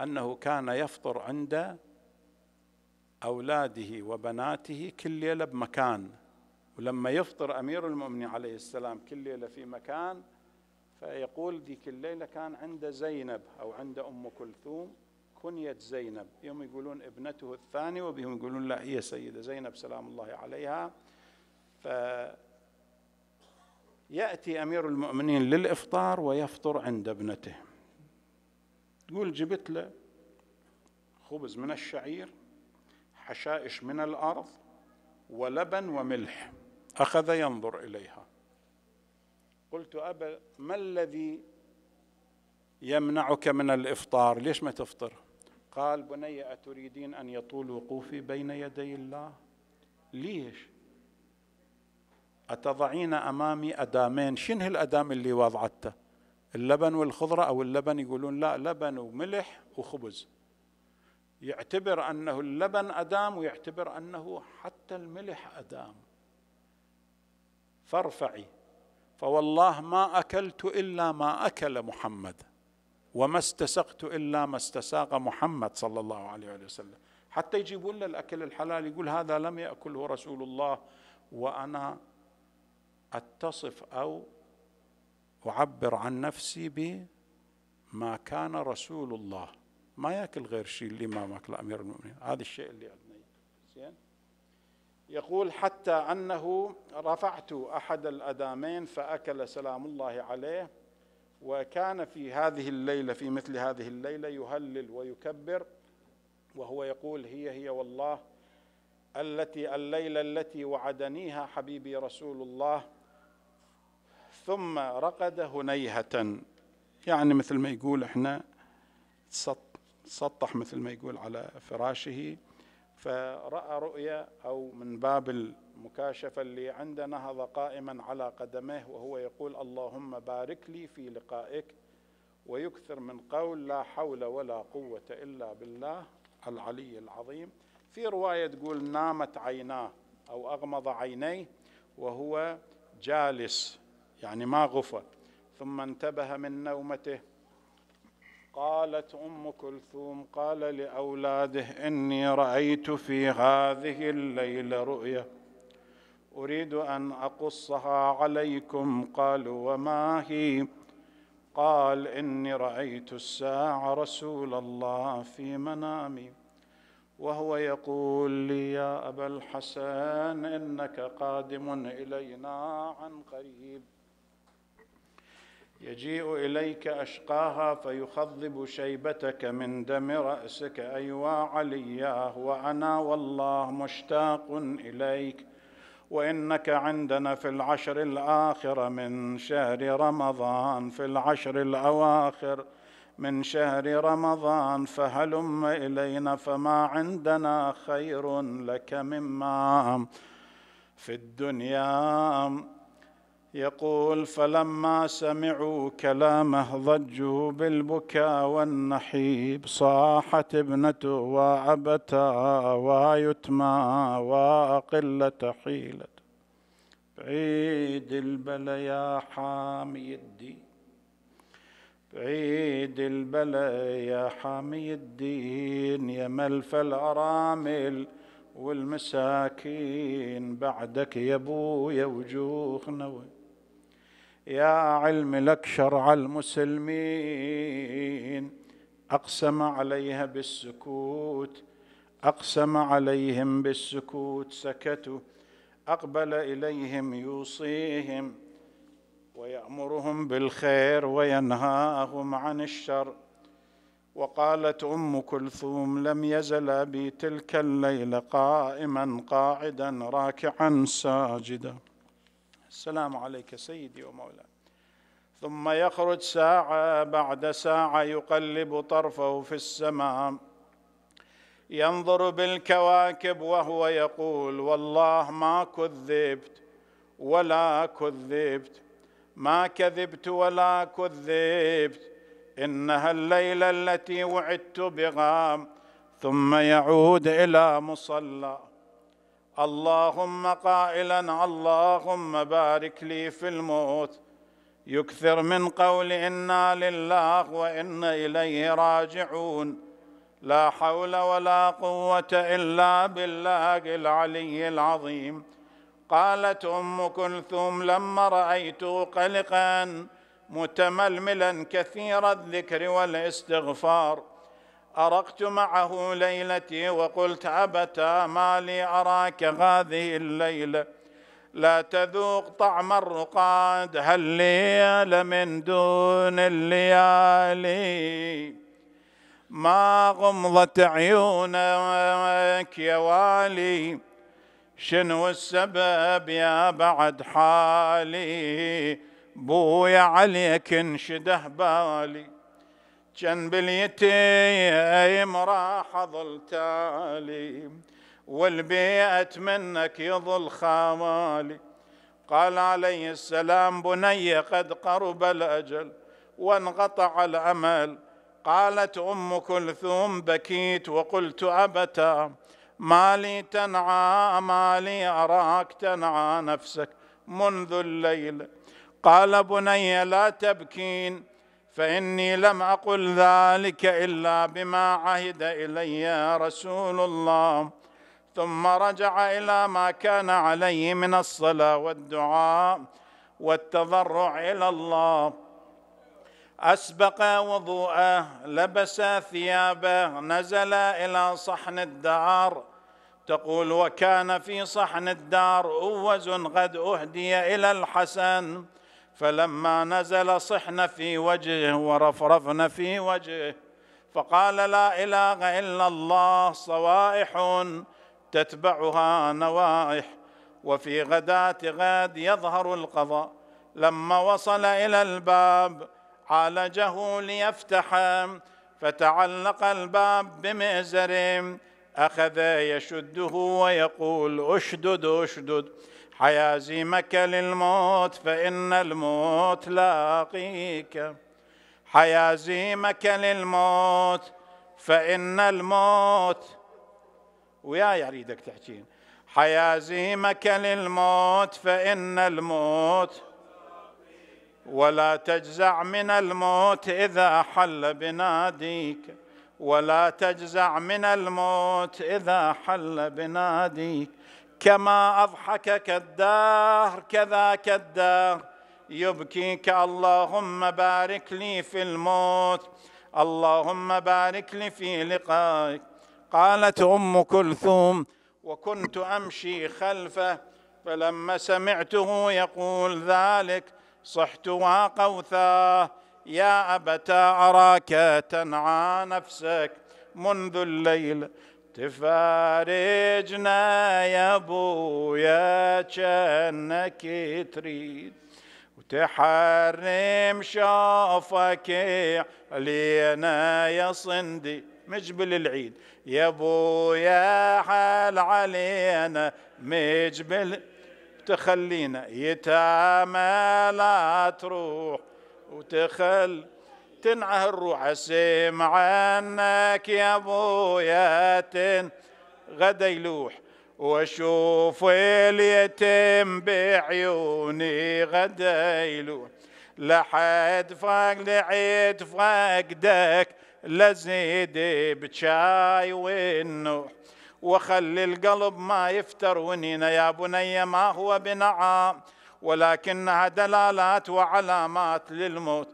أنه كان يفطر عند أولاده وبناته كل ليلة بمكان ولما يفطر أمير المؤمنين عليه السلام كل ليلة في مكان فيقول ذيك الليلة كان عند زينب أو عند أم كلثوم كنيت زينب يوم يقولون ابنته الثانية وبهم يقولون لا هي سيدة زينب سلام الله عليها ف يأتي أمير المؤمنين للإفطار ويفطر عند ابنته تقول جبت له خبز من الشعير حشائش من الأرض ولبن وملح أخذ ينظر إليها قلت أبا ما الذي يمنعك من الإفطار ليش ما تفطر قال بني أتريدين أن يطول وقوفي بين يدي الله ليش أتضعين أمامي أدامين شنو الأدام اللي وضعته اللبن والخضرة أو اللبن يقولون لا لبن وملح وخبز يعتبر أنه اللبن أدام ويعتبر أنه حتى الملح أدام فارفعي فوالله ما أكلت إلا ما أكل محمد وما استسقت إلا ما استساق محمد صلى الله عليه وسلم حتى يجيبون له الأكل الحلال يقول هذا لم يأكله رسول الله وأنا اتصف او اعبر عن نفسي بما كان رسول الله ما ياكل غير شيء اللي ما ماكل امير المؤمنين هذا الشيء اللي زين يقول حتى انه رفعت احد الادامين فاكل سلام الله عليه وكان في هذه الليله في مثل هذه الليله يهلل ويكبر وهو يقول هي هي والله التي الليله التي وعدنيها حبيبي رسول الله ثم رقد هنيهة يعني مثل ما يقول احنا سطح مثل ما يقول على فراشه فرأى رؤيا أو من باب المكاشفة اللي عنده نهض قائما على قدمه وهو يقول اللهم بارك لي في لقائك ويكثر من قول لا حول ولا قوة إلا بالله العلي العظيم في رواية تقول نامت عيناه أو أغمض عينيه وهو جالس يعني ما غفر ثم انتبه من نومته قالت ام كلثوم قال لاولاده اني رايت في هذه الليله رؤيا اريد ان اقصها عليكم قالوا وما هي قال اني رايت الساعه رسول الله في منامي وهو يقول لي يا ابا الحسن انك قادم الينا عن قريب يجيء اليك اشقاها فيخضب شيبتك من دم راسك ايوا علياه وانا والله مشتاق اليك وانك عندنا في العشر الآخر من شهر رمضان في العشر الاواخر من شهر رمضان فهلم الينا فما عندنا خير لك مما في الدنيا يقول فلما سمعوا كلامه ضجوا بالبكاء والنحيب صاحت ابنته وابتا ويتمى وقلة حيلة بعيد البلا يا حامي الدين بعيد البلا يا حامي الدين يا ملف الأرامل والمساكين بعدك يا بويا وجوهنا يا علم لك شرع المسلمين اقسم عليها بالسكوت اقسم عليهم بالسكوت سكتوا اقبل اليهم يوصيهم ويامرهم بالخير وينهاهم عن الشر وقالت ام كلثوم لم يزل ابي تلك الليله قائما قاعدا راكعا ساجدا السلام عليك سيدي ومولاي ثم يخرج ساعه بعد ساعه يقلب طرفه في السماء ينظر بالكواكب وهو يقول والله ما كذبت ولا كذبت ما كذبت ولا كذبت انها الليله التي وعدت بغام ثم يعود الى مصلاه اللهم قائلا اللهم بارك لي في الموت يكثر من قول انا لله وانا اليه راجعون لا حول ولا قوه الا بالله العلي العظيم قالت ام كلثوم لما رايته قلقا متململا كثير الذكر والاستغفار أرقت معه ليلتي وقلت أبتا ما لي أراك هذه الليلة لا تذوق طعم الرقاد هل ليل من دون الليالي ما غمضت عيونك يا والي شنو السبب يا بعد حالي بويا عليك انشده بالي جنب اليتيم راح اظل تالي والبيت منك يظل خوالي قال عليه السلام بني قد قرب الاجل وانقطع الامل قالت ام كلثوم بكيت وقلت ابتا ما لي تنعى ما لي اراك تنعى نفسك منذ الليل قال بني لا تبكين فاني لم اقل ذلك الا بما عهد الي رسول الله ثم رجع الى ما كان عليه من الصلاه والدعاء والتضرع الى الله اسبق وضوءه لبس ثيابه نزل الى صحن الدار تقول وكان في صحن الدار اوز قد اهدي الى الحسن فلما نزل صحن في وجهه ورفرفن في وجهه فقال لا اله الا الله صوائح تتبعها نوائح وفي غداة غد يظهر القضاء لما وصل الى الباب عالجه ليفتح فتعلق الباب بمئزر اخذ يشده ويقول اشدد اشدد حيازيمك للموت فإن الموت لاقيك حيازيمك للموت فإن الموت وياي أريدك تحكين حيازيمك للموت فإن الموت ولا تجزع من الموت إذا حل بناديك ولا تجزع من الموت إذا حل بناديك كما اضحكك الدهر كذاك الدهر يبكيك اللهم بارك لي في الموت اللهم بارك لي في لقائك قالت ام كلثوم وكنت امشي خلفه فلما سمعته يقول ذلك صحت وقوثا يا أبتا اراك تنعى نفسك منذ الليل تفارجنا يا ابويا جنك تريد وتحرم شوفك علينا يا صندي مجبل العيد يا ابويا حال علينا مجبل تخلينا يتامى لا تروح وتخل تنعه الروح اسمع عنك يا ابويا تن غدا يلوح واشوف اليتم بعيوني غدا يلوح لحد فاق لعيد فاقدك لزيد بشاي والنوح وخلي القلب ما يفتر ونينا يا بني ما هو بنعام ولكنها دلالات وعلامات للموت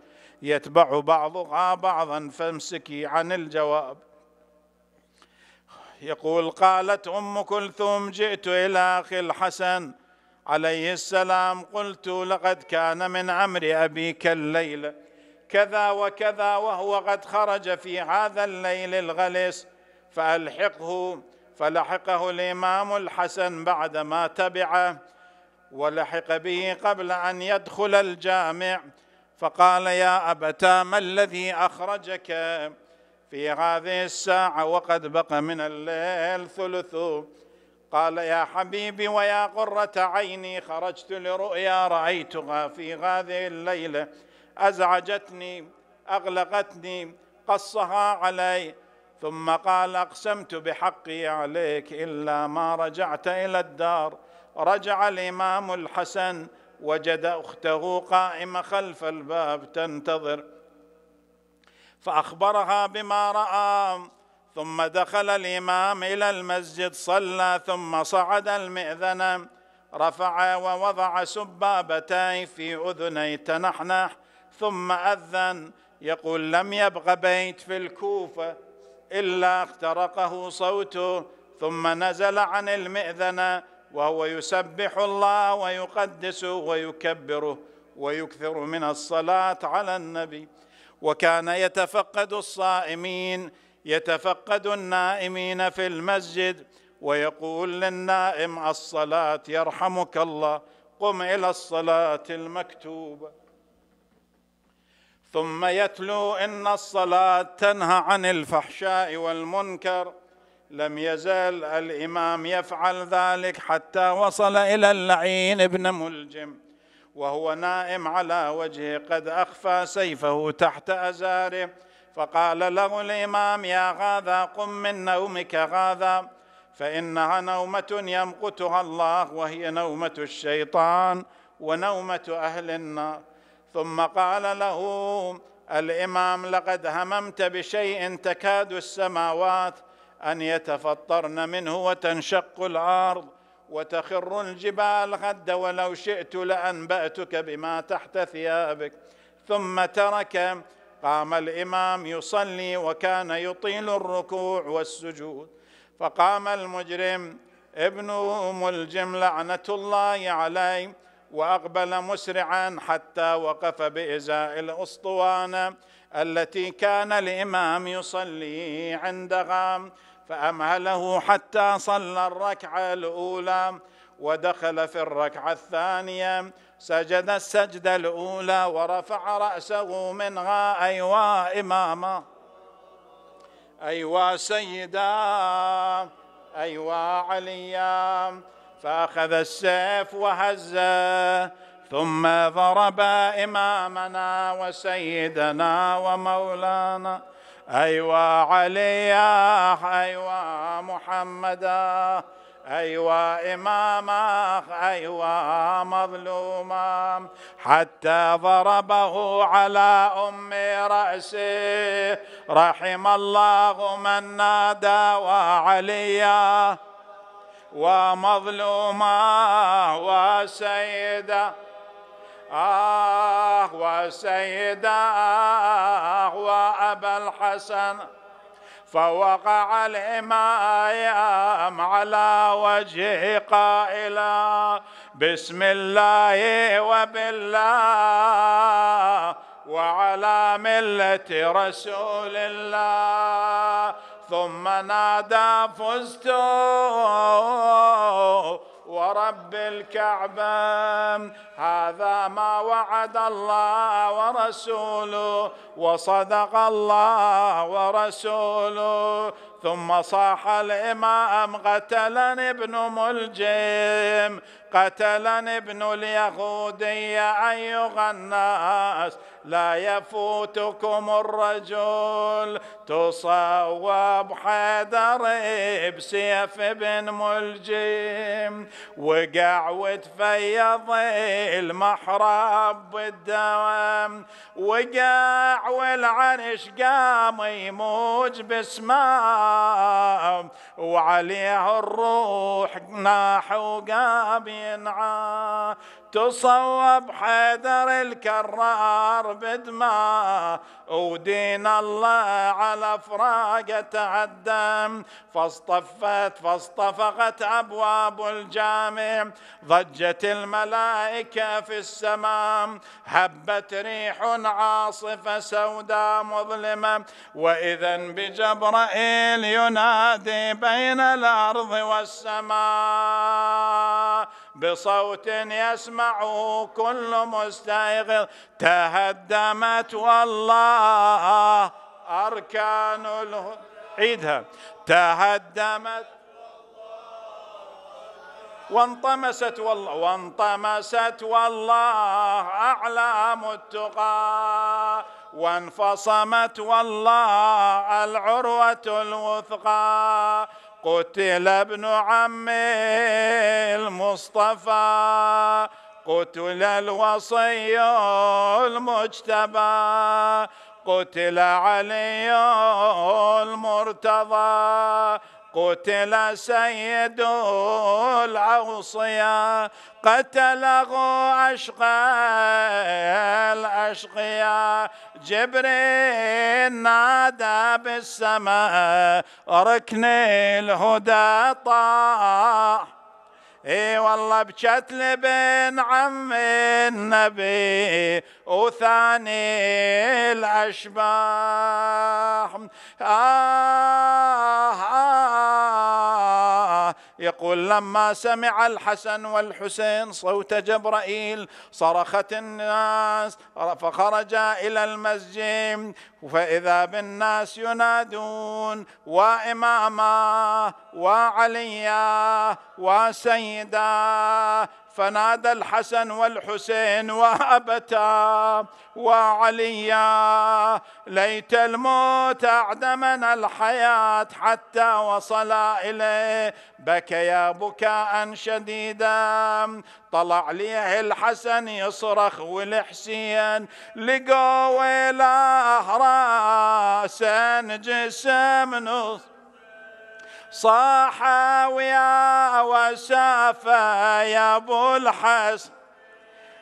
يتبع بعضها بعضا فامسكي عن الجواب يقول قالت ام كلثوم جئت الى اخي الحسن عليه السلام قلت لقد كان من عمر ابيك الليل كذا وكذا وهو قد خرج في هذا الليل الغلس فالحقه فلحقه الامام الحسن بعدما تبعه ولحق به قبل ان يدخل الجامع فقال يا أبتا ما الذي أخرجك في هذه الساعة وقد بقى من الليل ثلث قال يا حبيبي ويا قرة عيني خرجت لرؤيا رأيتها في هذه الليلة أزعجتني أغلقتني قصها علي ثم قال أقسمت بحقي عليك إلا ما رجعت إلى الدار رجع الإمام الحسن وجد اخته قائمه خلف الباب تنتظر فاخبرها بما راى ثم دخل الامام الى المسجد صلى ثم صعد المئذنه رفع ووضع سبابتيه في اذني تنحنح ثم اذن يقول لم يبق بيت في الكوفه الا اخترقه صوته ثم نزل عن المئذنه وهو يسبح الله ويقدسه ويكبره ويكثر من الصلاة على النبي وكان يتفقد الصائمين يتفقد النائمين في المسجد ويقول للنائم الصلاة يرحمك الله قم إلى الصلاة المكتوبة ثم يتلو إن الصلاة تنهى عن الفحشاء والمنكر لم يزل الإمام يفعل ذلك حتى وصل إلى اللعين ابن ملجم وهو نائم على وجهه قد أخفى سيفه تحت أزاره فقال له الإمام يا غاذا قم من نومك غاذا فإنها نومة يمقتها الله وهي نومة الشيطان ونومة أهل النار ثم قال له الإمام لقد هممت بشيء تكاد السماوات ان يتفطرن منه وتنشق الارض وتخر الجبال غد ولو شئت لانباتك بما تحت ثيابك ثم ترك قام الامام يصلي وكان يطيل الركوع والسجود فقام المجرم ابن ملجم لعنه الله عليه واقبل مسرعا حتى وقف بازاء الاسطوانه التي كان الامام يصلي عندها فأمهله حتى صلى الركعة الأولى ودخل في الركعة الثانية سجد السجدة الأولى ورفع رأسه منها أيوا إماما أيوا سيدا أيوا عليا فأخذ السيف وهزه ثم ضرب إمامنا وسيدنا ومولانا أيوة عليا أيوة محمدا أيوة إماما أيوة مظلوما حتى ضربه على أم رأسه رحم الله من نادى وعليا ومظلوما وسيدا آه وسيد آه وأبا الحسن فوقع الإمام على وجهه قائلا بسم الله وبالله وعلى ملة رسول الله ثم نادى فزتو ورب الكعبة هذا ما وعد الله ورسوله وصدق الله ورسوله ثم صاح الإمام قتلني ابن ملجم قتلني ابن اليهودية أيها الناس لا يفوتكم الرجل تصوب حذر بسيف بن ملجم وقع وتفيض المحراب بالدوام وقع والعرش قام يموج بسمام وعليه الروح ناح وقام ينعى تصوب حيدر الكرار بدماء ودين الله على فراقه تعدم فاصطفت فاصطفقت أبواب الجامع ضجت الملائكة في السماء هبت ريح عاصفة سوداء مظلمة وإذا بجبرائيل ينادي بين الأرض والسماء بصوت يسمعه كل مستيقظ تهدمت والله أركان الهدى عيدها تهدمت وانطمست والله وانطمست والله أعلام التقى وانفصمت والله العروة الوثقى قتل ابن عم المصطفى قتل الوصي المجتبى قتل علي المرتضى قتل سيد العوصية قتله أشقى الأشقياء جبريل نادى بالسماء ركن الهدى طاح اي والله بكت لبن عم النبي وثاني الاشباح آه آه, آه. يقول لما سمع الحسن والحسين صوت جبرائيل صرخت الناس فخرج إلى المسجد فإذا بالناس ينادون وإماما وعليا وسيدا فنادى الحسن والحسين وابتا وعليا ليت الموت اعدمنا الحياه حتى وصلا اليه بكيا بكاء شديدا طلع ليه الحسن يصرخ والحسين لقوا ويلاه راسا جسم نص صاح ويا وسافا يا ابو الحسن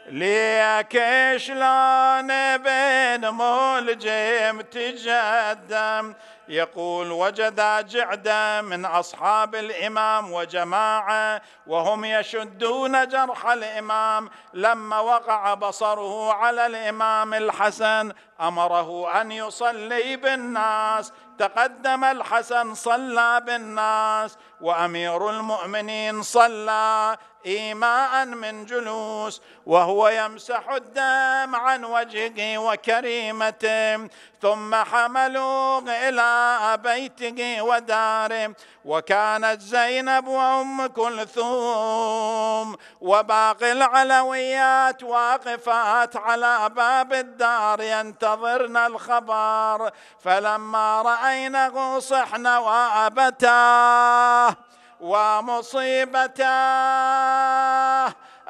ليك شلون بين ملجم تجدم يقول وجد جعدة من أصحاب الإمام وجماعة وهم يشدون جرح الإمام لما وقع بصره على الإمام الحسن أمره أن يصلي بالناس تقدم الحسن صلى بالناس وامير المؤمنين صلى إيماء من جلوس وهو يمسح الدم عن وجهه وكريمته ثم حملوه إلى بيته وداره وكانت زينب وأم كلثوم وباقي العلويات واقفات على باب الدار ينتظرن الخبر فلما رأينه صحن وأبتاه ومصيبته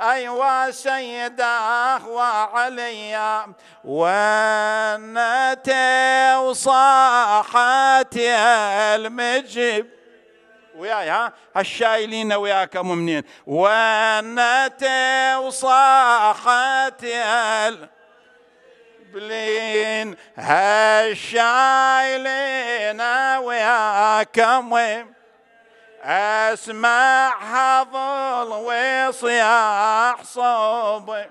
أيوا سيده وعليا ونته وصاحت المجب وياي ها هالشايلين وياك ممنين ونته وصاحت المجب هالشايلين وياكم اسمع حظل وصياح صوبي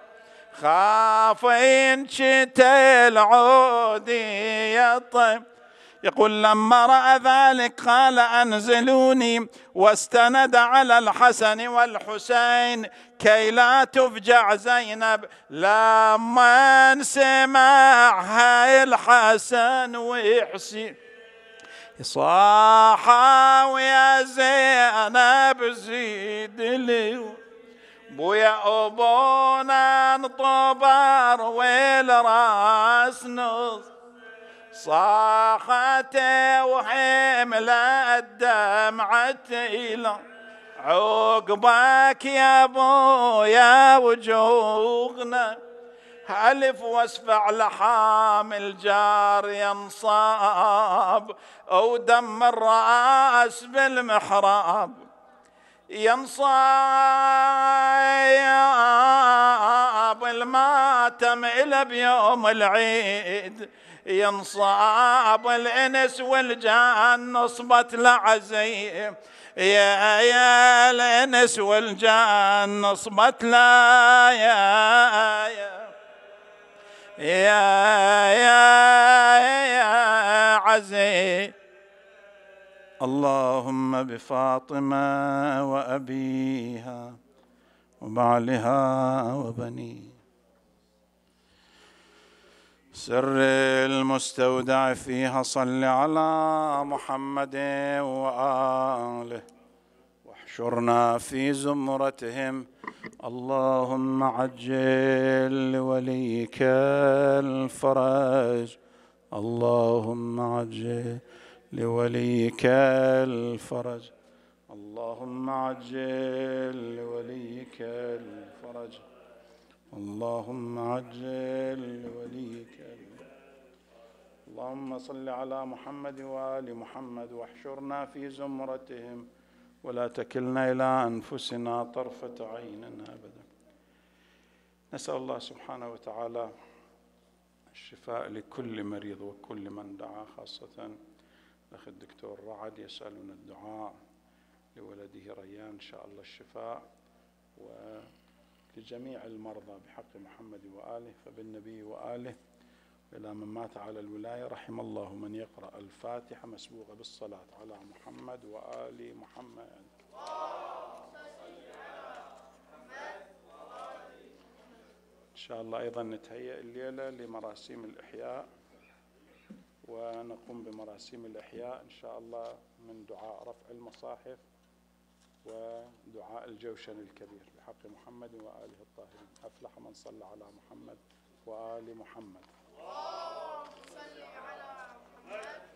خاف ان شتى العود يطيب يقول لما راى ذلك قال انزلوني واستند على الحسن والحسين كي لا تفجع زينب لما سمع هاي الحسن وحسين صاحا ويا زينب زيد لي بويا ابونا انطبر والراس نص صاحت وحملة الدمعة إلى عقبك يا بويا وجوغنا ألف واسفع لحام الجار ينصاب أو دم الرأس بالمحراب ينصاب الماتم إلى بيوم العيد ينصاب الانس والجان نصبت لعزيم يا يا الانس والجان نصبت لا يا, يا يا يا يا عزيز اللهم بفاطمة وأبيها وبعلها وبنيها سر المستودع فيها صل على محمد وآله احشرنا في زمرتهم اللهم عجل لوليك الفرج اللهم عجل لوليك الفرج اللهم عجل لوليك الفرج اللهم عجل لوليك اللهم صل على محمد وآل محمد واحشرنا في زمرتهم ولا تكلنا الى انفسنا طرفه عين ابدا نسال الله سبحانه وتعالى الشفاء لكل مريض وكل من دعا خاصه الاخ الدكتور رعد يسالنا الدعاء لولده ريان ان شاء الله الشفاء ولجميع المرضى بحق محمد واله فبالنبي واله إلى من مات على الولاية رحم الله من يقرأ الفاتحة مسبوقة بالصلاة على محمد وآل محمد إن شاء الله أيضا نتهيأ الليلة لمراسيم الإحياء ونقوم بمراسيم الإحياء إن شاء الله من دعاء رفع المصاحف ودعاء الجوشن الكبير بحق محمد وآله الطاهرين أفلح من صلى على محمد وآل محمد اللهم صل على محمد